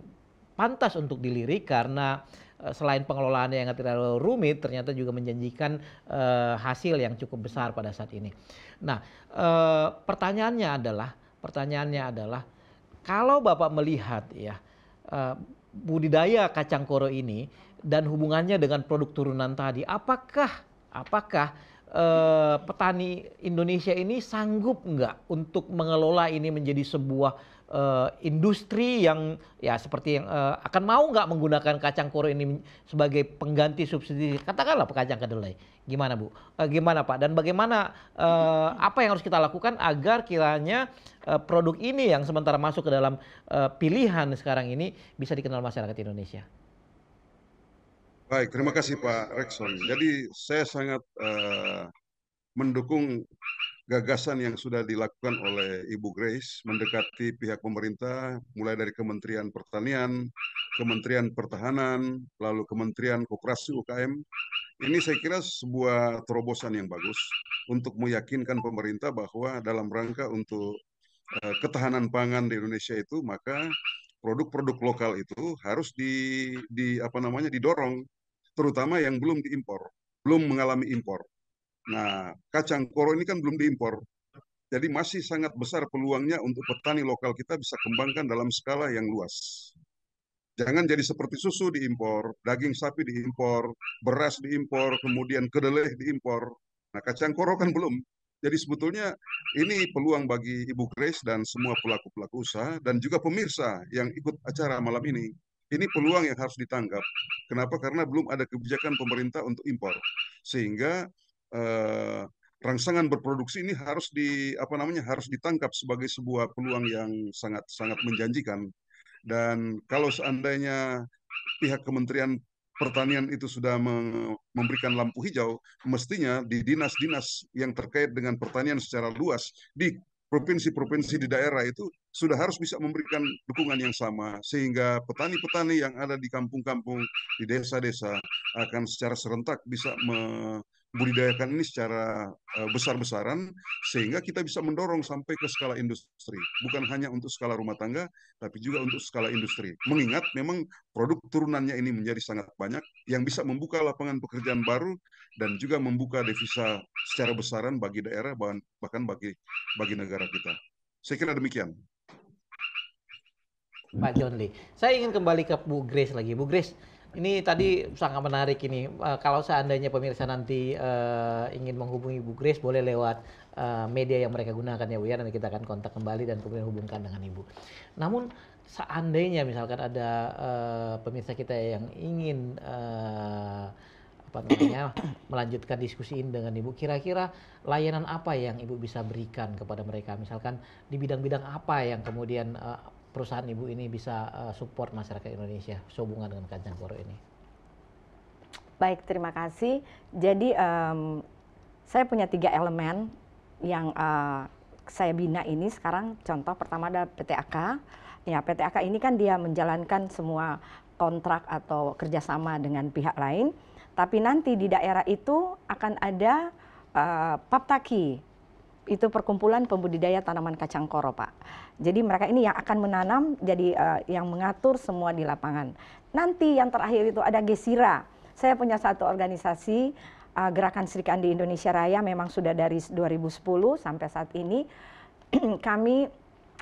pantas untuk dilirik karena eh, selain pengelolaannya yang tidak terlalu rumit, ternyata juga menjanjikan uh, hasil yang cukup besar pada saat ini. Nah, uh, pertanyaannya adalah, pertanyaannya adalah, kalau Bapak melihat ya eh, budidaya kacang koro ini dan hubungannya dengan produk turunan tadi, apakah apakah uh, petani Indonesia ini sanggup nggak untuk mengelola ini menjadi sebuah uh, industri yang ya seperti yang uh, akan mau nggak menggunakan kacang koro ini sebagai pengganti subsidi katakanlah kacang kedelai gimana bu uh, gimana pak dan bagaimana uh, apa yang harus kita lakukan agar kiranya uh, produk ini yang sementara masuk ke dalam uh, pilihan sekarang ini bisa dikenal masyarakat Indonesia baik terima kasih pak Rexon jadi saya sangat uh, mendukung gagasan yang sudah dilakukan oleh Ibu Grace mendekati pihak pemerintah, mulai dari Kementerian Pertanian, Kementerian Pertahanan, lalu Kementerian Koperasi UKM. Ini saya kira sebuah terobosan yang bagus untuk meyakinkan pemerintah bahwa dalam rangka untuk eh, ketahanan pangan di Indonesia itu maka produk-produk lokal itu harus di, di apa namanya didorong terutama yang belum diimpor belum mengalami impor Nah, kacang koro ini kan belum diimpor. Jadi masih sangat besar peluangnya untuk petani lokal kita bisa kembangkan dalam skala yang luas. Jangan jadi seperti susu diimpor, daging sapi diimpor, beras diimpor, kemudian kedelai diimpor. Nah, kacang koro kan belum. Jadi sebetulnya ini peluang bagi Ibu Grace dan semua pelaku-pelaku usaha dan juga pemirsa yang ikut acara malam ini. Ini peluang yang harus ditangkap. Kenapa? Karena belum ada kebijakan pemerintah untuk impor. Sehingga eh, rangsangan berproduksi ini harus di apa namanya harus ditangkap sebagai sebuah peluang yang sangat sangat menjanjikan dan kalau seandainya pihak Kementerian Pertanian itu sudah memberikan lampu hijau, mestinya di dinas-dinas yang terkait dengan pertanian secara luas di provinsi-provinsi di daerah itu sudah harus bisa memberikan dukungan yang sama sehingga petani-petani yang ada di kampung-kampung di desa-desa akan secara serentak bisa me budidayakan ini secara eh, besar-besaran sehingga kita bisa mendorong sampai ke skala industri bukan hanya untuk skala rumah tangga tapi juga untuk skala industri mengingat memang produk turunannya ini menjadi sangat banyak yang bisa membuka lapangan pekerjaan baru dan juga membuka devisa secara besaran bagi daerah bahkan bagi bagi negara kita saya kira demikian Pak John Lee saya ingin kembali ke Bu Grace lagi Bu Grace ini tadi sangat menarik ini. Uh, kalau seandainya pemirsa nanti uh, ingin menghubungi Ibu Grace, boleh lewat uh, media yang mereka gunakan ya Bu ya. Nanti kita akan kontak kembali dan kemudian hubungkan dengan Ibu. Namun seandainya misalkan ada uh, pemirsa kita yang ingin uh, apa namanya melanjutkan diskusi ini dengan Ibu, kira-kira layanan apa yang Ibu bisa berikan kepada mereka? Misalkan di bidang-bidang apa yang kemudian uh, perusahaan ibu ini bisa eh, support masyarakat Indonesia sehubungan dengan Kajang Koro ini. Baik, terima kasih. Jadi um, saya punya tiga elemen yang uh, saya bina ini sekarang. Contoh pertama ada PTAK. Ya, PTAK ini kan dia menjalankan semua kontrak atau kerjasama dengan pihak lain. Tapi nanti di daerah itu akan ada uh, eh, paptaki itu perkumpulan pembudidaya tanaman kacang koro pak. Jadi mereka ini yang akan menanam, jadi uh, yang mengatur semua di lapangan. Nanti yang terakhir itu ada Gesira. Saya punya satu organisasi uh, gerakan serikan di Indonesia Raya memang sudah dari 2010 sampai saat ini kami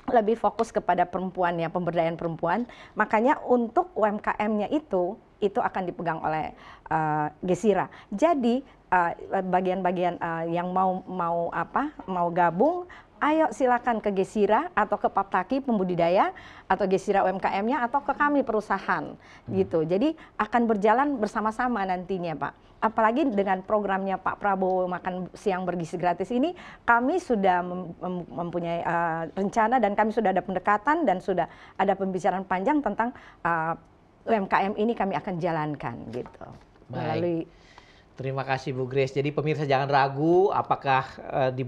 lebih fokus kepada perempuan ya pemberdayaan perempuan. Makanya untuk UMKM-nya itu itu akan dipegang oleh uh, eh, Gesira. Jadi eh, bagian-bagian uh, uh, yang mau mau apa mau gabung ayo silakan ke Gesira atau ke Paptaki pembudidaya atau Gesira UMKM-nya atau ke kami perusahaan hmm. gitu. Jadi akan berjalan bersama-sama nantinya Pak. Apalagi dengan programnya Pak Prabowo makan siang bergizi gratis ini kami sudah mem mempunyai uh, rencana dan kami sudah ada pendekatan dan sudah ada pembicaraan panjang tentang uh, UMKM ini kami akan jalankan gitu Baik. melalui Terima kasih Bu Grace. Jadi pemirsa jangan ragu apakah uh, eh, di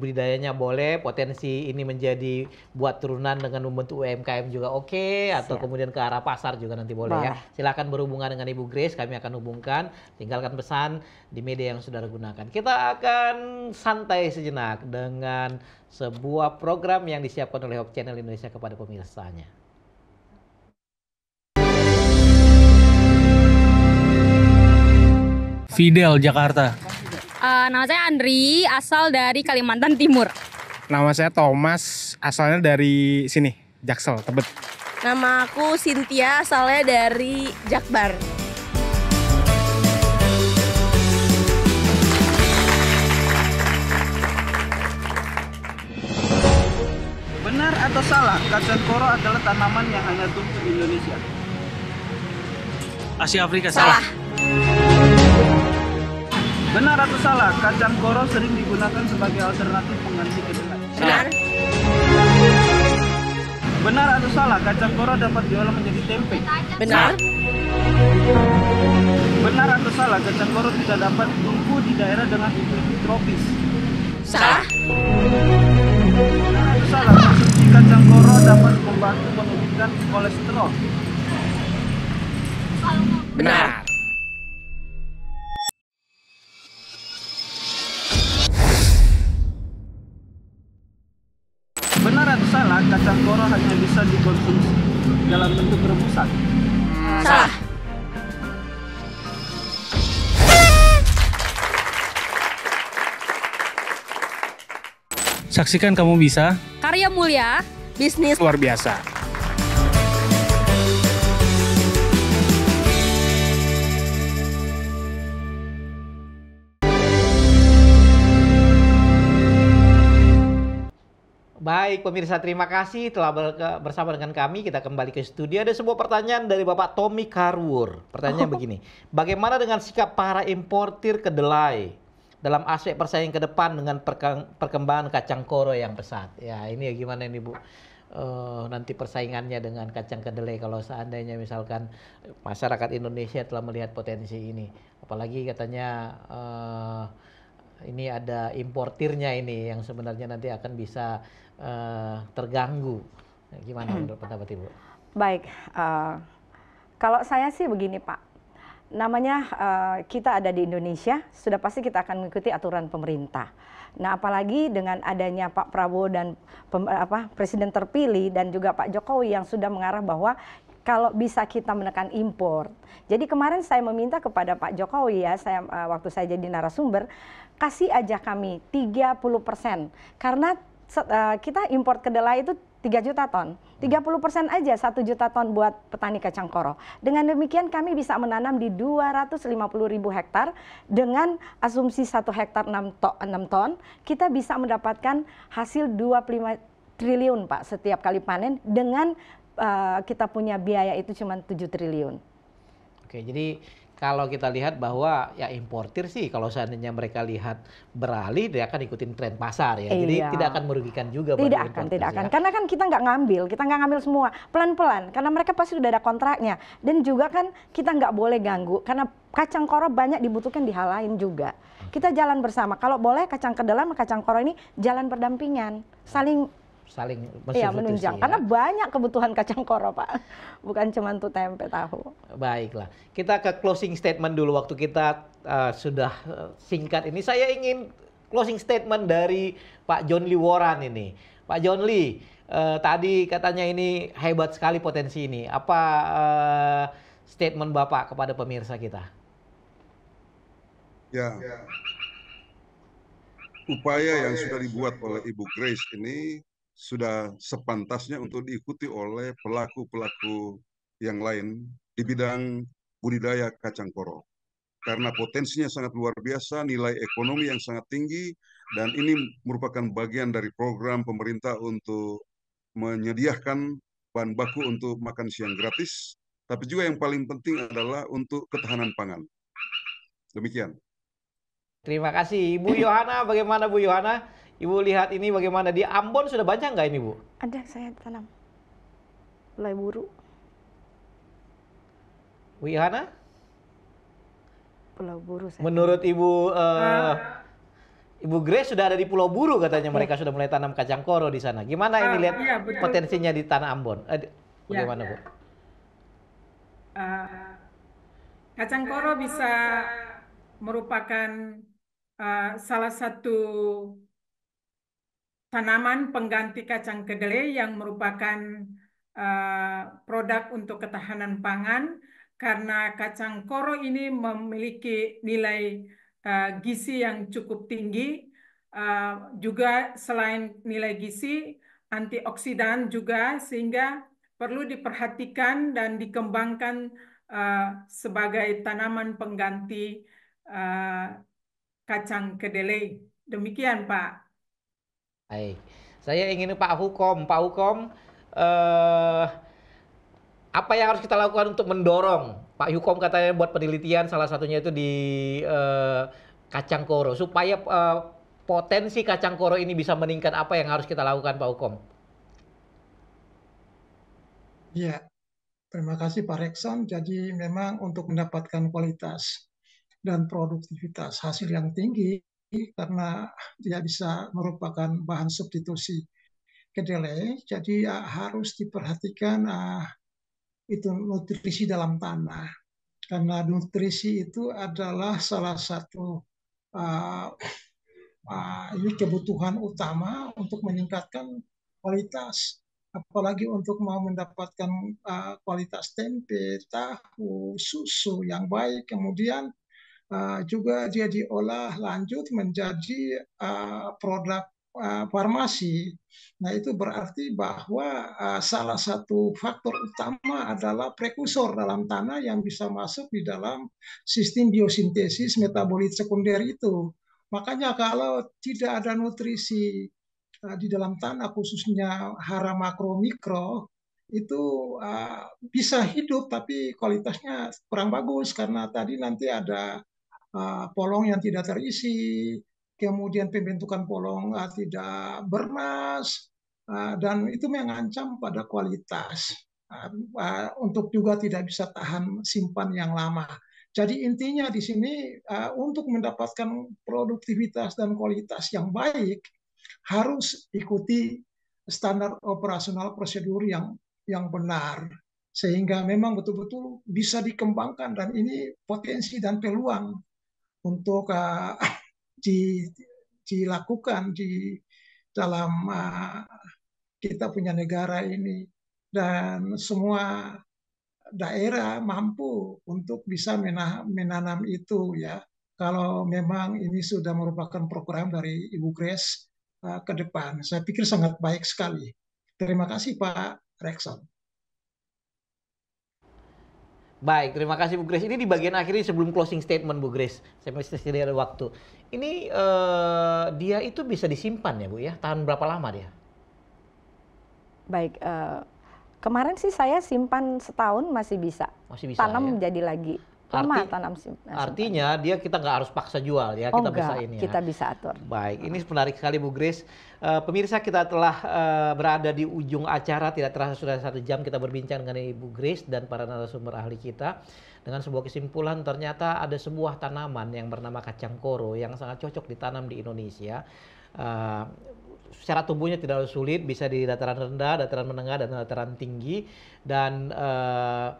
boleh, potensi ini menjadi buat turunan dengan membentuk UMKM juga oke okay, atau Siap. kemudian ke arah pasar juga nanti boleh, ya. boleh. ya. Silakan berhubungan dengan Ibu Grace, kami akan hubungkan, tinggalkan pesan di media yang sudah digunakan. Kita akan santai sejenak dengan sebuah program yang disiapkan oleh Hope Channel Indonesia kepada pemirsanya. Fidel Jakarta. Uh, nama saya Andri, asal dari Kalimantan Timur. Nama saya Thomas, asalnya dari sini, Jaksel, Tebet. Nama aku Cynthia, asalnya dari Jakbar. Benar atau salah, kacang koro adalah tanaman yang hanya tumbuh di Indonesia? Asia Afrika salah. salah. Benar atau salah, kacang koro sering digunakan sebagai alternatif pengganti kedelai? Benar. Benar atau salah, kacang koro dapat diolah menjadi tempe? Benar. Benar atau salah, kacang koro tidak dapat tumbuh di daerah dengan iklim tropis? Salah. Benar atau salah, konsumsi kacang koro dapat membantu menurunkan kolesterol? Benar. Saksikan kamu bisa. Karya mulia, bisnis luar biasa. Baik, pemirsa terima kasih telah bersama dengan kami. Kita kembali ke studio. Ada sebuah pertanyaan dari Bapak Tommy Karwur. Pertanyaan oh. begini, bagaimana dengan sikap para importir kedelai dalam aspek persaingan ke depan dengan perkembangan kacang koro yang pesat. Ya, ini gimana ini Bu? Uh, nanti persaingannya dengan kacang kedelai kalau seandainya misalkan masyarakat Indonesia telah melihat potensi ini. Apalagi katanya uh, ini ada importirnya ini yang sebenarnya nanti akan bisa uh, terganggu. Gimana menurut pendapat Ibu? Baik, uh, kalau saya sih begini Pak namanya uh, kita ada di Indonesia, sudah pasti kita akan mengikuti aturan pemerintah. Nah, apalagi dengan adanya Pak Prabowo dan pem, apa, Presiden terpilih dan juga Pak Jokowi yang sudah mengarah bahwa kalau bisa kita menekan impor. Jadi kemarin saya meminta kepada Pak Jokowi ya, saya uh, waktu saya jadi narasumber, kasih aja kami 30 persen karena uh, kita impor kedelai itu 3 juta ton. 30 persen aja 1 juta ton buat petani kacang koro. Dengan demikian kami bisa menanam di 250 ribu hektar dengan asumsi 1 hektar 6, to 6 ton, kita bisa mendapatkan hasil 25 triliun Pak setiap kali panen dengan uh, kita punya biaya itu cuma 7 triliun. Oke, jadi kalau kita lihat bahwa ya importir sih kalau seandainya mereka lihat beralih dia akan ikutin tren pasar ya. Iya. Jadi tidak akan merugikan juga Tidak akan, tidak akan. Ya. Karena kan kita nggak ngambil, kita nggak ngambil semua. Pelan-pelan karena mereka pasti sudah ada kontraknya dan juga kan kita nggak boleh ganggu karena kacang koro banyak dibutuhkan di hal lain juga. Hmm. Kita jalan bersama. Kalau boleh kacang kedelai sama kacang koro ini jalan berdampingan, saling saling ya, menunjang. Ya. Karena banyak kebutuhan kacang koro, Pak. Bukan cuma untuk tempe tahu. Baiklah. Kita ke closing statement dulu waktu kita uh, sudah eh, singkat ini. Saya ingin closing statement dari Pak John Lee Waran ini. Pak John Lee, uh, tadi katanya ini hebat sekali potensi ini. Apa uh, statement Bapak kepada pemirsa kita? ya. Upaya yang sudah dibuat oleh Ibu Grace ini sudah sepantasnya untuk diikuti oleh pelaku-pelaku yang lain di bidang budidaya kacang koro. Karena potensinya sangat luar biasa, nilai ekonomi yang sangat tinggi, dan ini merupakan bagian dari program pemerintah untuk menyediakan bahan baku untuk makan siang gratis, tapi juga yang paling penting adalah untuk ketahanan pangan. Demikian. Terima kasih, Bu Yohana. Bagaimana Bu Yohana? Ibu lihat ini bagaimana di Ambon sudah banyak nggak ini Bu? Ada saya tanam mulai buru. Wihana Pulau Buru saya. Menurut Ibu uh, ah. Ibu Grace sudah ada di Pulau Buru katanya mereka sudah mulai tanam kacang koro di sana. Gimana ah, ini lihat iya, potensinya di tanah Ambon? Eh, iya, bagaimana ya, ya. Bu? Uh, ah, kacang koro bisa merupakan uh, salah satu tanaman pengganti kacang kedelai yang merupakan uh, produk untuk ketahanan pangan karena kacang koro ini memiliki nilai uh, gizi yang cukup tinggi uh, juga selain nilai gizi antioksidan juga sehingga perlu diperhatikan dan dikembangkan uh, sebagai tanaman pengganti uh, kacang kedelai. Demikian, Pak. Baik. Saya ingin Pak Hukom, Pak Hukom eh apa yang harus kita lakukan untuk mendorong Pak Hukom katanya buat penelitian salah satunya itu di eh, kacang koro supaya eh, potensi kacang koro ini bisa meningkat apa yang harus kita lakukan Pak Hukom? Ya, Terima kasih Pak Rekson. Jadi memang untuk mendapatkan kualitas dan produktivitas hasil yang tinggi karena dia bisa merupakan bahan substitusi kedelai. Jadi uh, harus diperhatikan uh, itu nutrisi dalam tanah. Karena nutrisi itu adalah salah satu uh, uh, ini kebutuhan utama untuk meningkatkan kualitas apalagi untuk mau mendapatkan uh, kualitas tempe, tahu, susu yang baik, kemudian Ah, juga dia diolah lanjut menjadi uh, produk ah, farmasi. Nah, itu berarti bahwa salah satu faktor utama adalah prekursor dalam tanah yang bisa masuk di dalam sistem biosintesis metabolit sekunder itu. Makanya kalau tidak ada nutrisi di dalam tanah khususnya hara makro mikro itu bisa hidup tapi kualitasnya kurang bagus karena tadi nanti ada Ah, polong yang tidak terisi, kemudian pembentukan polong ah, tidak bernas, ah, dan itu mengancam pada kualitas. untuk juga tidak bisa tahan simpan yang lama. Jadi intinya di sini untuk mendapatkan produktivitas dan kualitas yang baik harus ikuti standar operasional prosedur yang yang benar sehingga memang betul-betul bisa dikembangkan dan ini potensi dan peluang untuk uh, di, dilakukan di dalam uh, kita punya negara ini dan semua daerah mampu untuk bisa menanam itu ya kalau memang ini sudah merupakan program dari Ibu Grace uh, ke depan saya pikir sangat baik sekali terima kasih Pak Rexon Baik, terima kasih Bu Grace. Ini di bagian akhirnya sebelum closing statement Bu Grace. Saya masih tersedia ada waktu. Ini uh, dia itu bisa disimpan ya Bu ya? Tahan berapa lama dia? Baik, uh, kemarin sih saya simpan setahun masih bisa. Masih bisa. Tanam ya? jadi lagi. Arti, tanam eh, simpan. Artinya dia kita nggak harus paksa jual ya, oh, kita enggak, bisa ini. Ya. Kita bisa atur. Baik, ini menarik sekali Bu Grace. Uh, pemirsa kita telah uh, berada di ujung acara, tidak terasa sudah satu jam kita berbincang dengan Ibu Grace dan para narasumber ahli kita dengan sebuah kesimpulan ternyata ada sebuah tanaman yang bernama kacang koro yang sangat cocok ditanam di Indonesia. Uh, secara tumbuhnya tidak sulit, bisa di dataran rendah, dataran menengah, dan dataran tinggi dan uh,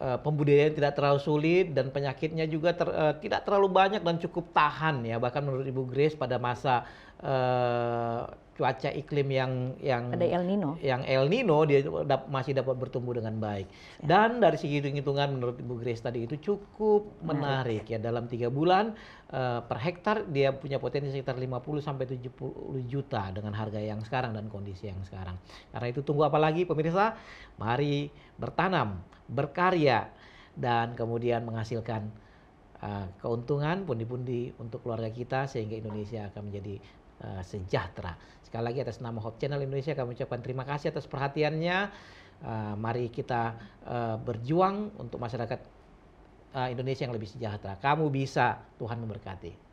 uh, pembudidayaan tidak terlalu sulit dan penyakitnya juga ter, uh, tidak terlalu banyak dan cukup tahan ya bahkan menurut Ibu Grace pada masa uh, cuaca iklim yang yang ada El Nino, yang El Nino dia dap, masih dapat bertumbuh dengan baik. Ya. Dan dari segi hitung-hitungan menurut Ibu Grace tadi itu cukup menarik, menarik ya dalam tiga bulan uh, per hektar dia punya potensi sekitar 50 sampai 70 juta dengan harga yang sekarang dan kondisi yang sekarang. Karena itu tunggu apa lagi pemirsa? Mari bertanam, berkarya dan kemudian menghasilkan uh, keuntungan pundi-pundi untuk keluarga kita sehingga Indonesia akan menjadi uh, sejahtera. Sekali lagi atas nama Hope Channel Indonesia kami ucapkan terima kasih atas perhatiannya. Uh, mari kita uh, berjuang untuk masyarakat uh, Indonesia yang lebih sejahtera. Kamu bisa, Tuhan memberkati.